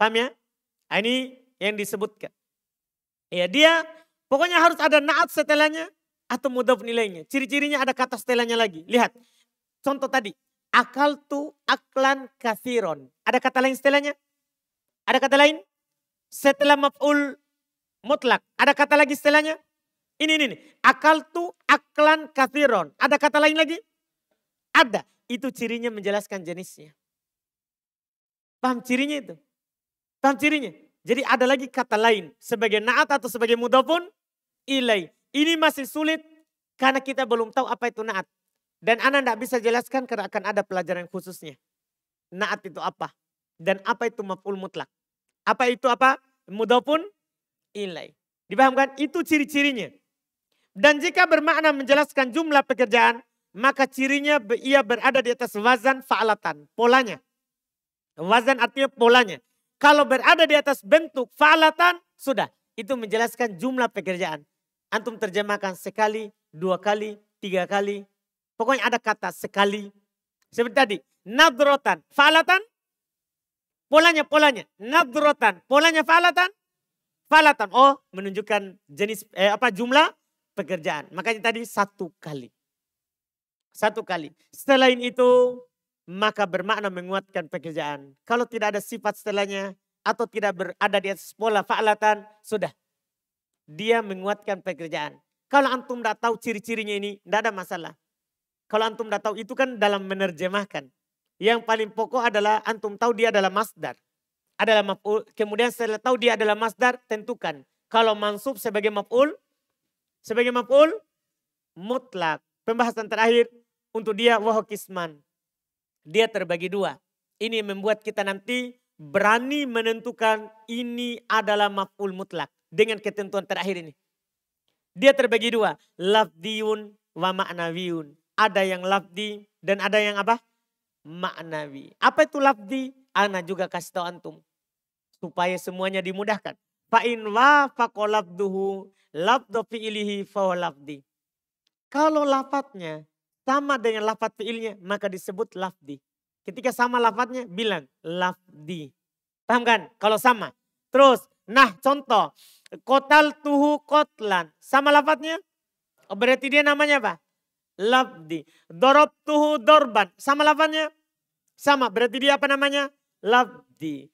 Paham ya? Ah, ini yang disebutkan. Ya dia pokoknya harus ada naat setelahnya atau mudaf nilainya. Ciri-cirinya ada kata setelahnya lagi. Lihat, contoh tadi. Akal tu aklan kathiron. Ada kata lain setelahnya? Ada kata lain? Setelah maf'ul mutlak. Ada kata lagi setelahnya? Ini, ini, ini. Akal tu aklan kathiron. Ada kata lain lagi? Ada. Itu cirinya menjelaskan jenisnya. Paham cirinya itu? Paham cirinya? Jadi ada lagi kata lain. Sebagai naat atau sebagai mudafun ilai. Ini masih sulit karena kita belum tahu apa itu naat. Dan Anda tidak bisa jelaskan karena akan ada pelajaran khususnya. Naat itu apa? Dan apa itu maf'ul mutlak? Apa itu apa? Mudah pun ilai. Dipahamkan? Itu ciri-cirinya. Dan jika bermakna menjelaskan jumlah pekerjaan, maka cirinya ia berada di atas wazan fa'alatan, polanya. Wazan artinya polanya. Kalau berada di atas bentuk fa'alatan, sudah. Itu menjelaskan jumlah pekerjaan. Antum terjemahkan sekali, dua kali, tiga kali. Pokoknya ada kata sekali. Seperti tadi, nadrotan, falatan. Polanya, polanya. Nadrotan, polanya falatan. Falatan, oh menunjukkan jenis eh, apa jumlah pekerjaan. Makanya tadi satu kali. Satu kali. Setelah itu, maka bermakna menguatkan pekerjaan. Kalau tidak ada sifat setelahnya atau tidak berada di atas pola fa'latan, sudah dia menguatkan pekerjaan. Kalau antum tidak tahu ciri-cirinya ini, tidak ada masalah. Kalau antum tidak tahu itu kan dalam menerjemahkan. Yang paling pokok adalah antum tahu dia adalah masdar. Adalah maf'ul. Kemudian setelah tahu dia adalah masdar, tentukan. Kalau mansub sebagai maf'ul, sebagai maf'ul mutlak. Pembahasan terakhir untuk dia wahokisman. Dia terbagi dua. Ini membuat kita nanti berani menentukan ini adalah maf'ul mutlak dengan ketentuan terakhir ini. Dia terbagi dua, lafdiun wa ma'nawiun. Ada yang lafdi dan ada yang apa? Maknawi. Apa itu lafdi? Ana juga kasih tahu antum. Supaya semuanya dimudahkan. Fa'in wa fakolabduhu lafdo fi'ilihi lafdi. Kalau lafadnya sama dengan lafad fi'ilnya, maka disebut lafdi. Ketika sama lafadnya bilang lafdi. Paham kan? Kalau sama. Terus, Nah contoh, kotal tuhu kotlan. Sama lafadznya? Oh, berarti dia namanya apa? Labdi. Dorob tuhu dorban. Sama lafadznya? Sama. Berarti dia apa namanya? Labdi.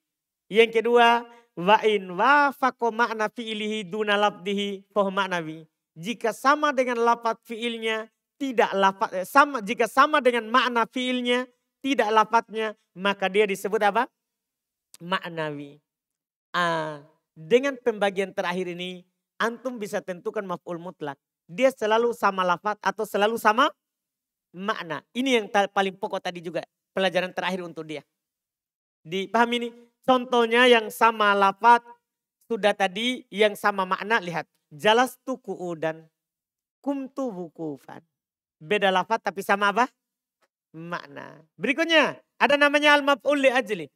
Yang kedua, wa in fako makna fi'ilihi duna labdihi poh maknawi. Jika sama dengan lafad fi'ilnya, tidak lafad, eh, sama jika sama dengan makna fiilnya tidak lafatnya maka dia disebut apa maknawi ah dengan pembagian terakhir ini antum bisa tentukan maf'ul mutlak. Dia selalu sama lafat atau selalu sama makna. Ini yang paling pokok tadi juga pelajaran terakhir untuk dia. Dipahami ini? Contohnya yang sama lafat sudah tadi yang sama makna lihat. Jalas tuku dan kumtu wukufan. Beda lafat tapi sama apa? Makna. Berikutnya ada namanya al-maf'ul li ajli.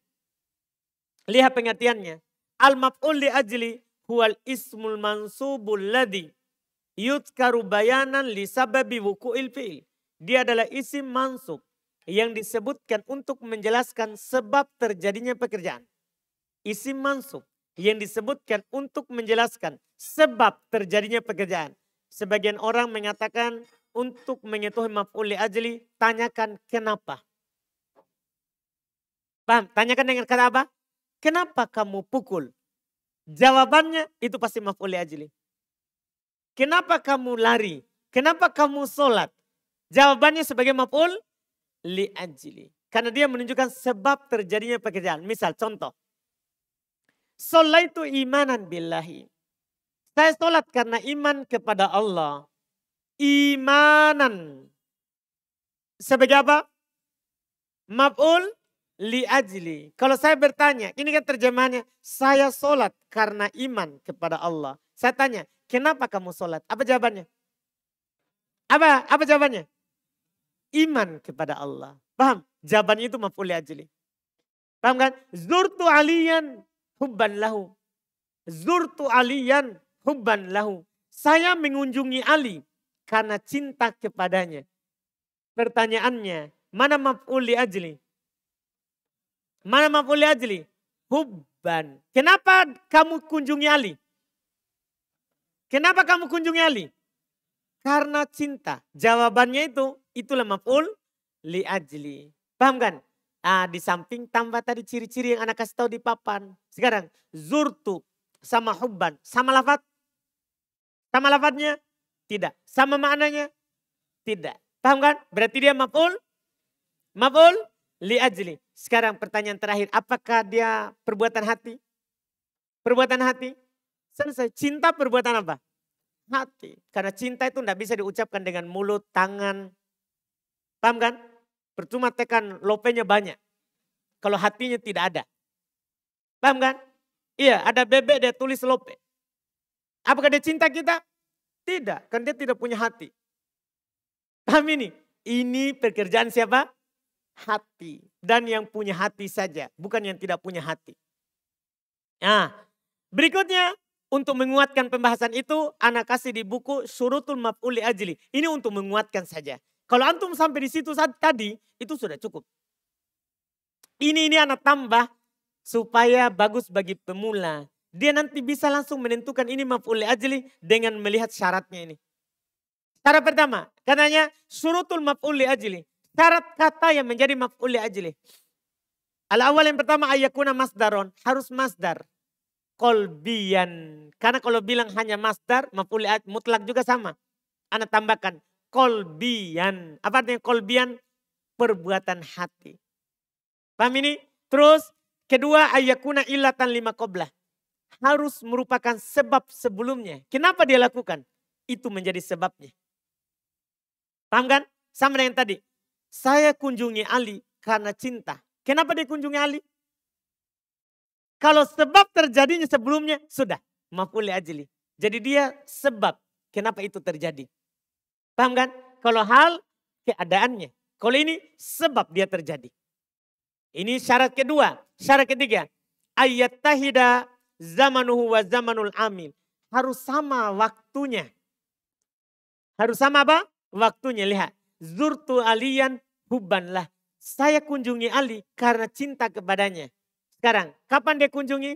Lihat pengertiannya. Al-maf'ul li ajli al ismul mansubul ladhi yudkaru bayanan li sababi wuku'il fi'il. Dia adalah isim mansub yang disebutkan untuk menjelaskan sebab terjadinya pekerjaan. Isim mansub yang disebutkan untuk menjelaskan sebab terjadinya pekerjaan. Sebagian orang mengatakan untuk mengetahui maf'ul li ajli, tanyakan kenapa. Paham? Tanyakan dengan kata apa? Kenapa kamu pukul? Jawabannya itu pasti maf'ul ajli. Kenapa kamu lari? Kenapa kamu sholat? Jawabannya sebagai maf'ul li ajli. Karena dia menunjukkan sebab terjadinya pekerjaan. Misal contoh. Sholat itu imanan billahi. Saya sholat karena iman kepada Allah. Imanan. Sebagai apa? Maf'ul li ajli. Kalau saya bertanya, ini kan terjemahannya, saya sholat karena iman kepada Allah. Saya tanya, kenapa kamu sholat? Apa jawabannya? Apa apa jawabannya? Iman kepada Allah. Paham? Jawaban itu maf'ul li ajli. Paham kan? Zurtu aliyan hubban lahu. Zurtu aliyan hubban lahu. Saya mengunjungi Ali karena cinta kepadanya. Pertanyaannya, mana maf'ul li ajli? Mana mampu liajli? Hubban. Kenapa kamu kunjungi Ali? Kenapa kamu kunjungi Ali? Karena cinta. Jawabannya itu, itulah maf'ul li ajli. Paham kan? Ah, di samping tambah tadi ciri-ciri yang anak kasih tahu di papan. Sekarang, zurtu sama hubban. Sama lafat? Sama lafatnya? Tidak. Sama maknanya? Tidak. Paham kan? Berarti dia maf'ul? Maf'ul? liajli. Sekarang pertanyaan terakhir, apakah dia perbuatan hati? Perbuatan hati? Selesai. Cinta perbuatan apa? Hati. Karena cinta itu tidak bisa diucapkan dengan mulut, tangan. Paham kan? Percuma tekan lopenya banyak. Kalau hatinya tidak ada. Paham kan? Iya, ada bebek dia tulis lope. Apakah dia cinta kita? Tidak, kan dia tidak punya hati. Paham ini? Ini pekerjaan siapa? hati dan yang punya hati saja, bukan yang tidak punya hati. Nah, berikutnya untuk menguatkan pembahasan itu anak kasih di buku Surutul Maf'uli Ajli. Ini untuk menguatkan saja. Kalau antum sampai di situ saat tadi itu sudah cukup. Ini ini anak tambah supaya bagus bagi pemula. Dia nanti bisa langsung menentukan ini maf'uli ajli dengan melihat syaratnya ini. Cara pertama, katanya surutul maf'uli ajli syarat kata yang menjadi mafuli aja ajli. Al awal yang pertama ayakuna masdaron harus masdar kolbian. Karena kalau bilang hanya masdar ajli, mutlak juga sama. Anda tambahkan kolbian. Apa artinya kolbian? Perbuatan hati. Paham ini? Terus kedua ayakuna ilatan lima koblah Harus merupakan sebab sebelumnya. Kenapa dia lakukan? Itu menjadi sebabnya. Paham kan? Sama dengan tadi. Saya kunjungi Ali karena cinta. Kenapa dikunjungi Ali? Kalau sebab terjadinya sebelumnya, sudah. Mafuli ajli. Jadi dia sebab kenapa itu terjadi. Paham kan? Kalau hal keadaannya. Kalau ini sebab dia terjadi. Ini syarat kedua. Syarat ketiga. Ayat tahida zamanuhu wa zamanul amil. Harus sama waktunya. Harus sama apa? Waktunya. Lihat. Zurtu aliyan Hubbanlah. Saya kunjungi Ali karena cinta kepadanya. Sekarang, kapan dia kunjungi?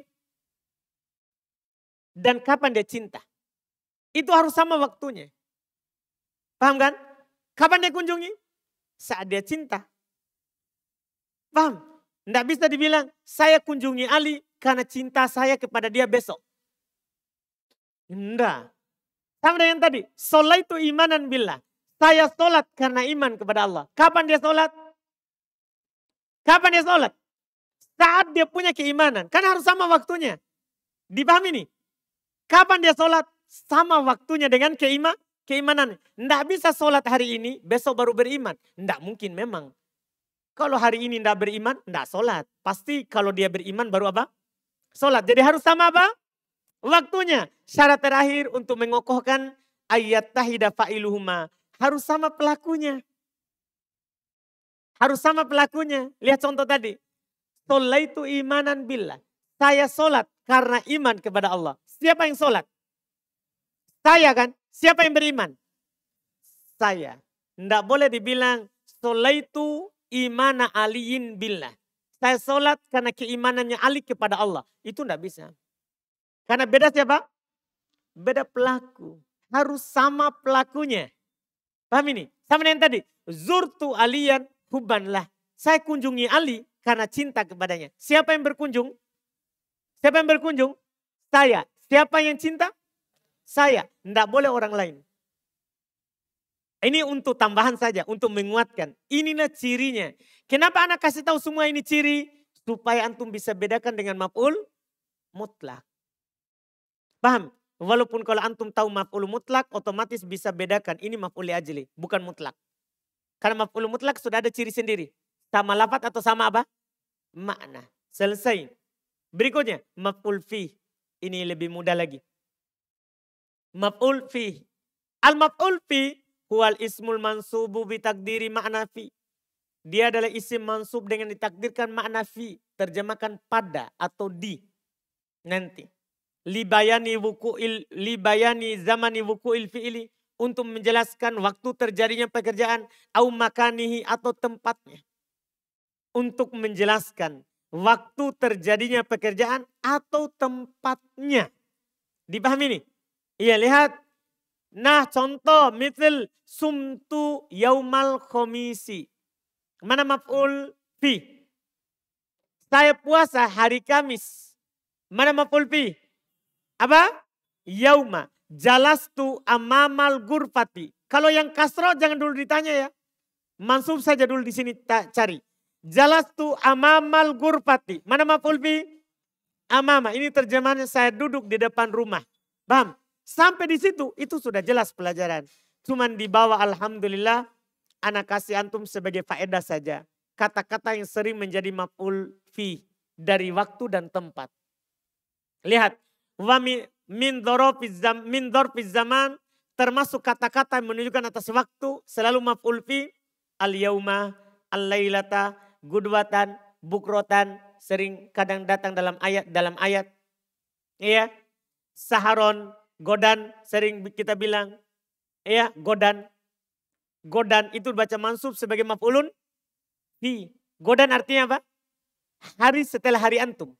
Dan kapan dia cinta? Itu harus sama waktunya. Paham kan? Kapan dia kunjungi? Saat dia cinta. Paham? Tidak bisa dibilang, saya kunjungi Ali karena cinta saya kepada dia besok. Tidak. Sama dengan tadi, solaitu imanan billah. Saya sholat karena iman kepada Allah. Kapan dia sholat? Kapan dia sholat? Saat dia punya keimanan. Kan harus sama waktunya. Dipahami nih. Kapan dia sholat? Sama waktunya dengan keima, keimanan. Tidak bisa sholat hari ini, besok baru beriman. Tidak mungkin memang. Kalau hari ini tidak beriman, tidak sholat. Pasti kalau dia beriman baru apa? Sholat. Jadi harus sama apa? Waktunya. Syarat terakhir untuk mengokohkan ayat tahidah fa'iluhumah harus sama pelakunya. Harus sama pelakunya. Lihat contoh tadi. itu imanan billah. Saya sholat karena iman kepada Allah. Siapa yang sholat? Saya kan? Siapa yang beriman? Saya. Tidak boleh dibilang itu imana aliyin billah. Saya sholat karena keimanannya Ali kepada Allah. Itu tidak bisa. Karena beda siapa? Beda pelaku. Harus sama pelakunya. Paham ini? Sama dengan tadi. Zurtu alian hubanlah. Saya kunjungi Ali karena cinta kepadanya. Siapa yang berkunjung? Siapa yang berkunjung? Saya. Siapa yang cinta? Saya. Tidak boleh orang lain. Ini untuk tambahan saja, untuk menguatkan. Inilah cirinya. Kenapa anak kasih tahu semua ini ciri? Supaya antum bisa bedakan dengan maf'ul mutlak. Paham? Walaupun kalau antum tahu maf'ul mutlak otomatis bisa bedakan ini maf'ul ajli bukan mutlak. Karena maf'ul mutlak sudah ada ciri sendiri. Sama lafat atau sama apa? Makna. Selesai. Berikutnya maf'ul fi. Ini lebih mudah lagi. Maf'ul fi. Al maf'ul fi huwal ismul mansubu bitakdiri makna fi. Dia adalah isim mansub dengan ditakdirkan makna fi. Terjemahkan pada atau di. Nanti libayani wuku'il libayani zamani wuku'il fi'ili untuk menjelaskan waktu terjadinya pekerjaan au makanihi atau tempatnya untuk menjelaskan waktu terjadinya pekerjaan atau tempatnya dipahami nih iya lihat nah contoh mitil sumtu yaumal komisi mana maf'ul fi saya puasa hari Kamis mana maf'ul fi apa? Yauma. Jalastu amamal gurfati. Kalau yang kasro jangan dulu ditanya ya. Mansub saja dulu di sini tak cari. Jalastu amamal gurfati. Mana maful Amama. Ini terjemahannya saya duduk di depan rumah. Bam. Sampai di situ itu sudah jelas pelajaran. Cuman dibawa alhamdulillah anak kasih antum sebagai faedah saja. Kata-kata yang sering menjadi maful fi dari waktu dan tempat. Lihat, wa min min zaman termasuk kata-kata yang menunjukkan atas waktu selalu maf'ul fi al yauma al lailata gudwatan bukrotan sering kadang datang dalam ayat dalam ayat iya saharon godan sering kita bilang iya godan godan itu baca mansub sebagai maf'ulun fi godan artinya apa hari setelah hari antum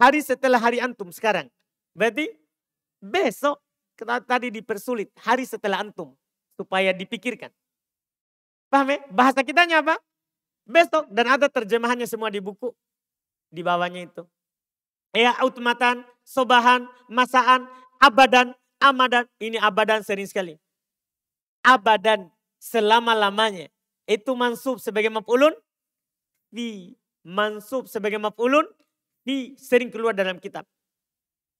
Hari setelah hari antum sekarang. Berarti besok kita tadi dipersulit. Hari setelah antum. Supaya dipikirkan. Paham ya? Bahasa kitanya apa? Besok. Dan ada terjemahannya semua di buku. Di bawahnya itu. Ya utmatan, sobahan, masaan, abadan, amadan. Ini abadan sering sekali. Abadan selama-lamanya. Itu mansub sebagai maf'ulun. Di mansub sebagai maf'ulun di sering keluar dalam kitab.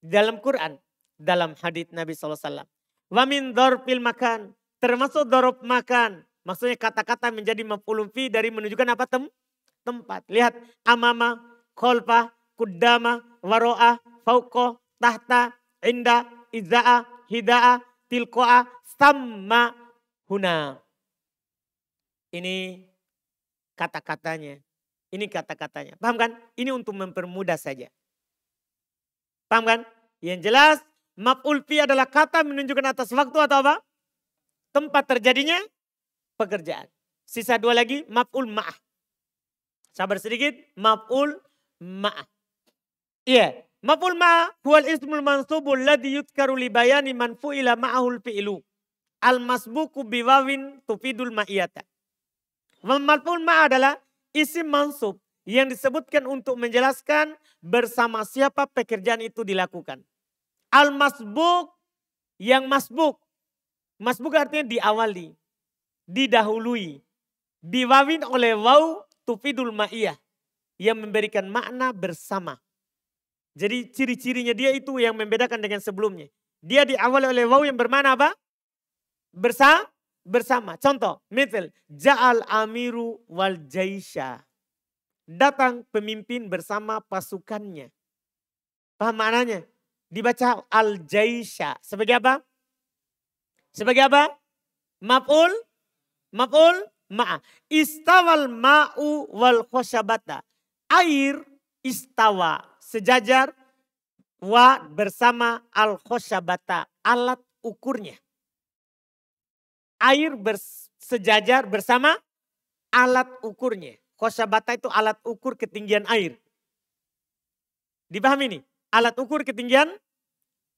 Dalam Quran, dalam hadits Nabi SAW. Wamin dorpil makan, termasuk dorop makan. Maksudnya kata-kata menjadi mafulum fi dari menunjukkan apa tem tempat. Lihat amama, kolpa, kudama, waroa, fauko, tahta, inda, iza'a, hida'a, tilko'a, sama huna. Ini kata-katanya ini kata-katanya. Paham kan? Ini untuk mempermudah saja. Paham kan? Yang jelas maf'ul fi adalah kata menunjukkan atas waktu atau apa? Tempat terjadinya pekerjaan. Sisa dua lagi maf'ul ma'ah. Sabar sedikit. Maf'ul ma'ah. Iya. Maf'ul ma'ah huwal ismul mansubul ladhi yudkaru li bayani man fu'ila ma'ahul fi'ilu. Al masbuku biwawin tufidul ma'iyata. Maf'ul ma'ah adalah Isi mansub yang disebutkan untuk menjelaskan bersama siapa pekerjaan itu dilakukan. Al-masbuk yang masbuk. Masbuk artinya diawali, didahului, diwawin oleh waw tufidul ma'iyah yang memberikan makna bersama. Jadi ciri-cirinya dia itu yang membedakan dengan sebelumnya. Dia diawali oleh waw yang bermana apa? Bersama bersama. Contoh, mitil, ja'al amiru wal jaisha. Datang pemimpin bersama pasukannya. Paham maknanya? Dibaca al jaisha sebagai apa? Sebagai apa? Maf'ul maf'ul ma Istawal ma'u wal khosyabata. Air istawa sejajar wa bersama al khosyabata alat ukurnya air bersejajar bersama alat ukurnya. Khosabata itu alat ukur ketinggian air. Dipahami nih? Alat ukur ketinggian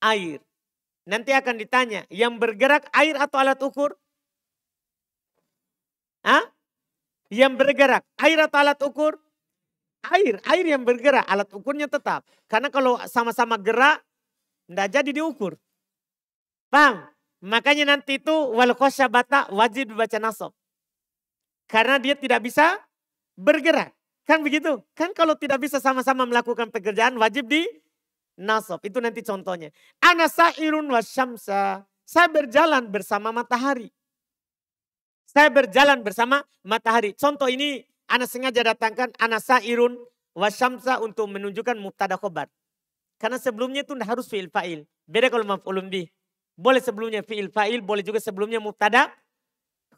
air. Nanti akan ditanya, yang bergerak air atau alat ukur? Hah? Yang bergerak air atau alat ukur? Air, air yang bergerak, alat ukurnya tetap. Karena kalau sama-sama gerak, tidak jadi diukur. Paham? Makanya nanti itu wal bata wajib dibaca nasab. Karena dia tidak bisa bergerak. Kan begitu? Kan kalau tidak bisa sama-sama melakukan pekerjaan wajib di nasab. Itu nanti contohnya. Ana sa'irun wa syamsa. Saya berjalan bersama matahari. Saya berjalan bersama matahari. Contoh ini ana sengaja datangkan ana sa'irun wa syamsa untuk menunjukkan mubtada khobar. Karena sebelumnya itu harus fi'il fa'il. Beda kalau maf'ulun bih. Boleh sebelumnya fi'il fa'il, boleh juga sebelumnya mubtada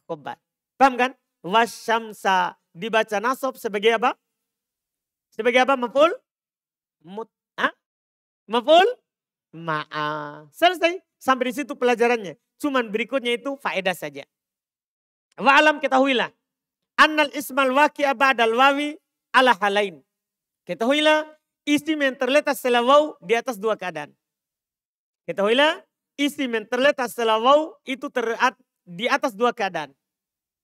khobar. Paham kan? Wasyamsa dibaca nasab sebagai apa? Sebagai apa? Maful? Mut, ah? Maful? Ma'a. Selesai. Sampai di situ pelajarannya. Cuman berikutnya itu faedah saja. Wa alam ketahuilah. Annal ismal waki ba'dal wawi ala halain. Ketahuilah isim yang terletak selawau di atas dua keadaan. Ketahuilah isi yang terletak setelah waw itu ter, di atas dua keadaan.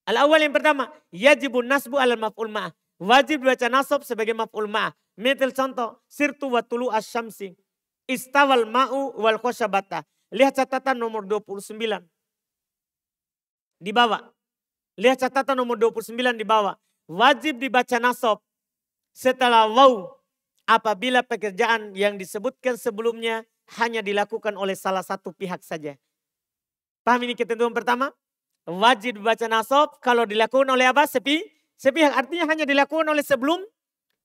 Al-awal yang pertama, yajibun nasbu al maf'ul ma'ah. Wajib baca nasab sebagai maf'ul ma'ah. Metel contoh, sirtu wa tulu asyamsi. Istawal ma'u wal khosyabata. Lihat catatan nomor 29. Di bawah. Lihat catatan nomor 29 di bawah. Wajib dibaca nasab setelah waw apabila pekerjaan yang disebutkan sebelumnya hanya dilakukan oleh salah satu pihak saja. Paham ini ketentuan pertama? Wajib baca nasab kalau dilakukan oleh apa? Sepi, sepihak. Artinya hanya dilakukan oleh sebelum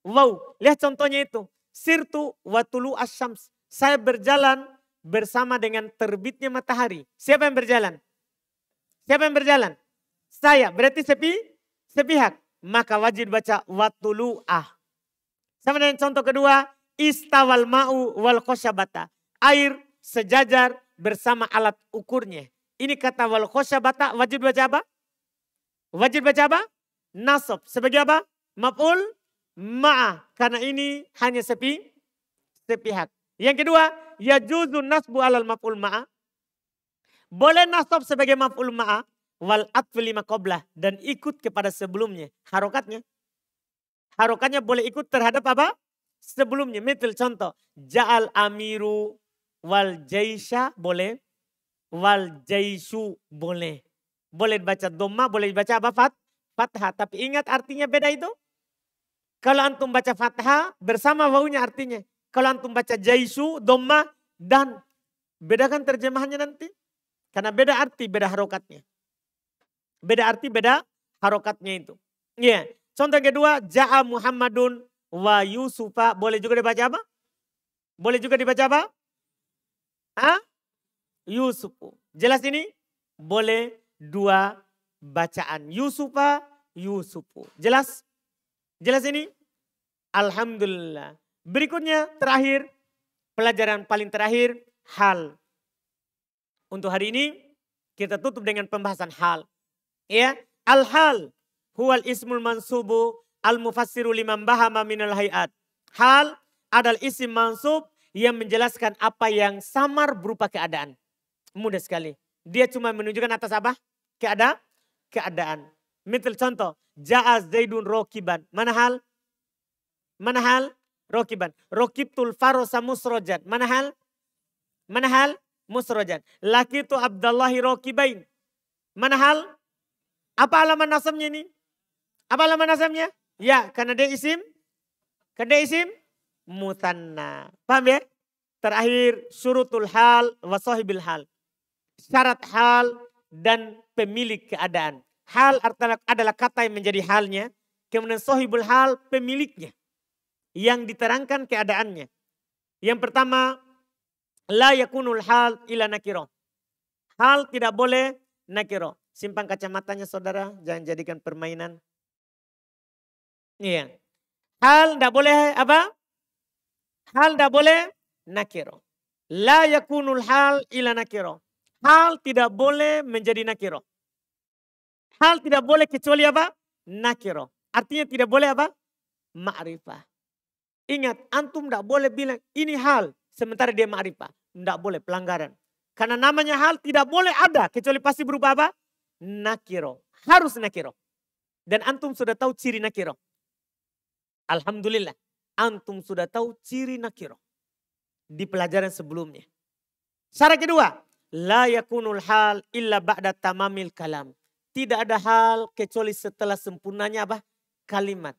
wow. Lihat contohnya itu. Sirtu watulu asyams. Saya berjalan bersama dengan terbitnya matahari. Siapa yang berjalan? Siapa yang berjalan? Saya. Berarti sepi, sepihak. Maka wajib baca watulu ah. Sama dengan contoh kedua. Istawal ma'u wal khosyabata air sejajar bersama alat ukurnya. Ini kata wal khosyabata wajib baca apa? Wajib baca apa? Nasab. Sebagai apa? Maf'ul ma'ah. Karena ini hanya sepi, sepihak. Yang kedua, ya juzu nasbu alal maf'ul ma'ah. Boleh nasab sebagai maf'ul ma'ah. Wal atfi lima qoblah. Dan ikut kepada sebelumnya. Harokatnya. Harokatnya boleh ikut terhadap apa? Sebelumnya. Mitil contoh. Ja'al amiru Wal jaisha boleh. Wal jaisu boleh. Boleh dibaca doma, boleh dibaca apa? Fat, fathah. Tapi ingat artinya beda itu. Kalau antum baca fathah bersama wawunya artinya. Kalau antum baca jaisu, doma, dan. Bedakan terjemahannya nanti. Karena beda arti, beda harokatnya. Beda arti, beda harokatnya itu. Ya Yeah. Contoh kedua, Ja'a Muhammadun wa Yusufa. Boleh juga dibaca apa? Boleh juga dibaca apa? ha? Ah? Yusufu. Jelas ini? Boleh dua bacaan. Yusufa, Yusufu. Jelas? Jelas ini? Alhamdulillah. Berikutnya terakhir. Pelajaran paling terakhir. Hal. Untuk hari ini kita tutup dengan pembahasan hal. Ya, al-hal huwal ismul mansubu al mufassiru liman bahama minal hayat. Hal adalah isim mansub ia menjelaskan apa yang samar berupa keadaan. Mudah sekali. Dia cuma menunjukkan atas apa? keada, Keadaan. Misal contoh, Ja'az Zaidun Rokiban. Mana hal? Mana hal? Rokiban. Rokibtul Farosa Musrojan. Mana hal? Mana hal? Musrojan. Laki Lakitu Abdallahi Rokibain. Mana hal? Apa alaman nasabnya ini? Apa alaman nasabnya? Ya, karena dia isim. Karena dia isim mutanna. Paham ya? Terakhir surutul hal wa sahibil hal. Syarat hal dan pemilik keadaan. Hal adalah kata yang menjadi halnya. Kemudian sahibul hal pemiliknya. Yang diterangkan keadaannya. Yang pertama, la yakunul hal ila nakiro. Hal tidak boleh nakiro. Simpan kacamatanya saudara, jangan jadikan permainan. Iya. Hal tidak boleh apa? Hal tidak boleh nakiro. La yakunul hal ila nakiro. Hal tidak boleh menjadi nakiro. Hal tidak boleh kecuali apa? Nakiro. Artinya tidak boleh apa? Ma'rifah. Ingat, antum tidak boleh bilang ini hal. Sementara dia ma'rifah. Tidak boleh pelanggaran. Karena namanya hal tidak boleh ada. Kecuali pasti berubah apa? Nakiro. Harus nakiro. Dan antum sudah tahu ciri nakiro. Alhamdulillah. Antum sudah tahu ciri nakiro. Di pelajaran sebelumnya. Syarat kedua. La yakunul hal illa ba'da tamamil kalam. Tidak ada hal kecuali setelah sempurnanya apa? Kalimat.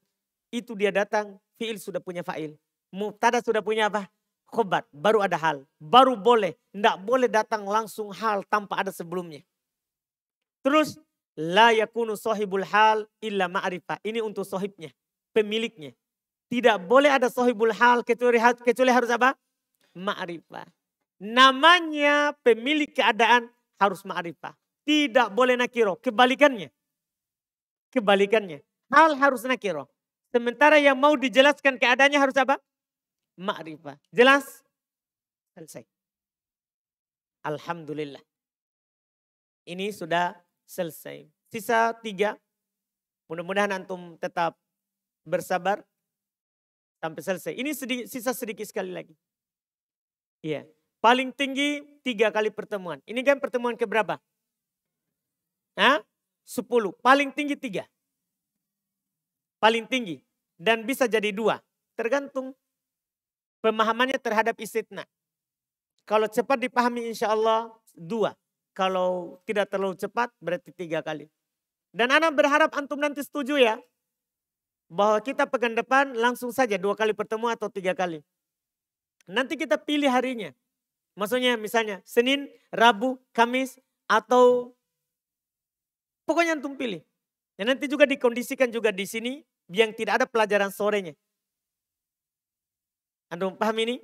Itu dia datang. Fi'il sudah punya fa'il. Mubtada sudah punya apa? Khobat. Baru ada hal. Baru boleh. Tidak boleh datang langsung hal tanpa ada sebelumnya. Terus la yakunu sohibul hal illa ma'rifah. Ini untuk sohibnya, pemiliknya. Tidak boleh ada sohibul hal kecuali, kecuali harus apa? Ma'rifah. Namanya pemilik keadaan harus ma'rifah. Tidak boleh nakiro. Kebalikannya. Kebalikannya. Hal harus nakiro. Sementara yang mau dijelaskan keadaannya harus apa? Ma'rifah. Jelas? Selesai. Alhamdulillah. Ini sudah selesai. Sisa tiga. Mudah-mudahan antum tetap bersabar sampai selesai. Ini sedi sisa sedikit sekali lagi. Iya. Paling tinggi tiga kali pertemuan. Ini kan pertemuan keberapa? Hah? Sepuluh. Paling tinggi tiga. Paling tinggi. Dan bisa jadi dua. Tergantung pemahamannya terhadap istitna. Kalau cepat dipahami insya Allah dua. Kalau tidak terlalu cepat berarti tiga kali. Dan anak berharap antum nanti setuju ya bahwa kita pekan depan langsung saja dua kali pertemuan atau tiga kali. Nanti kita pilih harinya. Maksudnya misalnya Senin, Rabu, Kamis atau pokoknya antum pilih. Dan nanti juga dikondisikan juga di sini yang tidak ada pelajaran sorenya. Antum paham ini?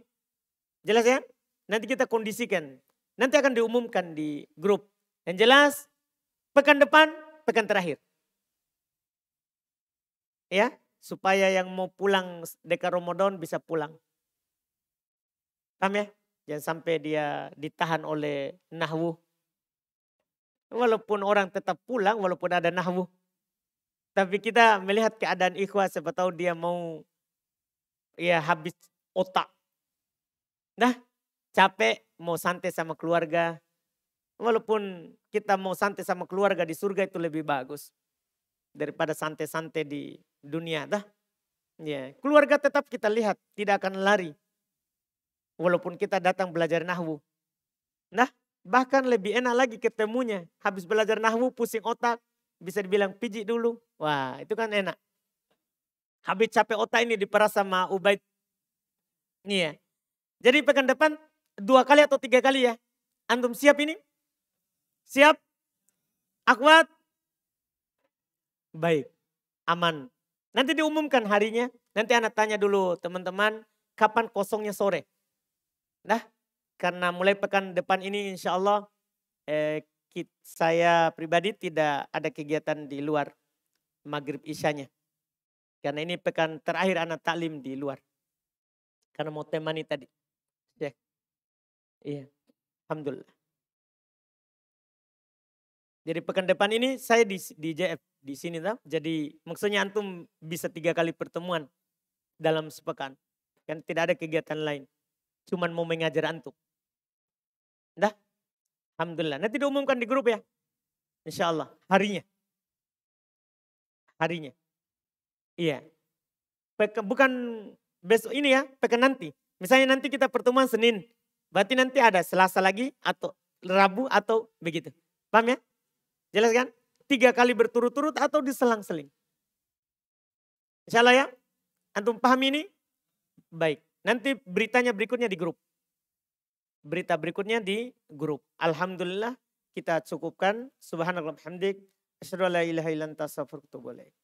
Jelas ya? Nanti kita kondisikan. Nanti akan diumumkan di grup. Yang jelas pekan depan, pekan terakhir ya supaya yang mau pulang dekat Ramadan bisa pulang. Paham ya? Jangan sampai dia ditahan oleh nahwu. Walaupun orang tetap pulang, walaupun ada nahwu. Tapi kita melihat keadaan ikhwah, siapa tahu dia mau ya habis otak. Nah, capek, mau santai sama keluarga. Walaupun kita mau santai sama keluarga di surga itu lebih bagus daripada santai-santai di dunia dah. Ya, keluarga tetap kita lihat tidak akan lari. Walaupun kita datang belajar nahwu. Nah, bahkan lebih enak lagi ketemunya. Habis belajar nahwu pusing otak, bisa dibilang pijit dulu. Wah, itu kan enak. Habis capek otak ini diperas sama Ubaid. Nih ya. Jadi pekan depan dua kali atau tiga kali ya. Antum siap ini? Siap? Akwat? baik, aman. Nanti diumumkan harinya, nanti anak tanya dulu teman-teman kapan kosongnya sore. Nah, karena mulai pekan depan ini insya Allah eh, saya pribadi tidak ada kegiatan di luar maghrib isyanya. Karena ini pekan terakhir anak taklim di luar. Karena mau temani tadi. Ya. Iya. Alhamdulillah. Jadi pekan depan ini saya di, di JF di sini tuh Jadi maksudnya antum bisa tiga kali pertemuan dalam sepekan. Kan tidak ada kegiatan lain. Cuman mau mengajar antum. Dah? Alhamdulillah. Nanti diumumkan di grup ya. Insya Allah. Harinya. Harinya. Iya. Peke, bukan besok ini ya, pekan nanti. Misalnya nanti kita pertemuan Senin. Berarti nanti ada Selasa lagi atau Rabu atau begitu. Paham ya? Jelas kan? tiga kali berturut-turut atau diselang-seling. Insya Allah ya, antum paham ini? Baik, nanti beritanya berikutnya di grup. Berita berikutnya di grup. Alhamdulillah kita cukupkan. Subhanallah hamdik. Asyadu la ilaha ilan tasafur kutubu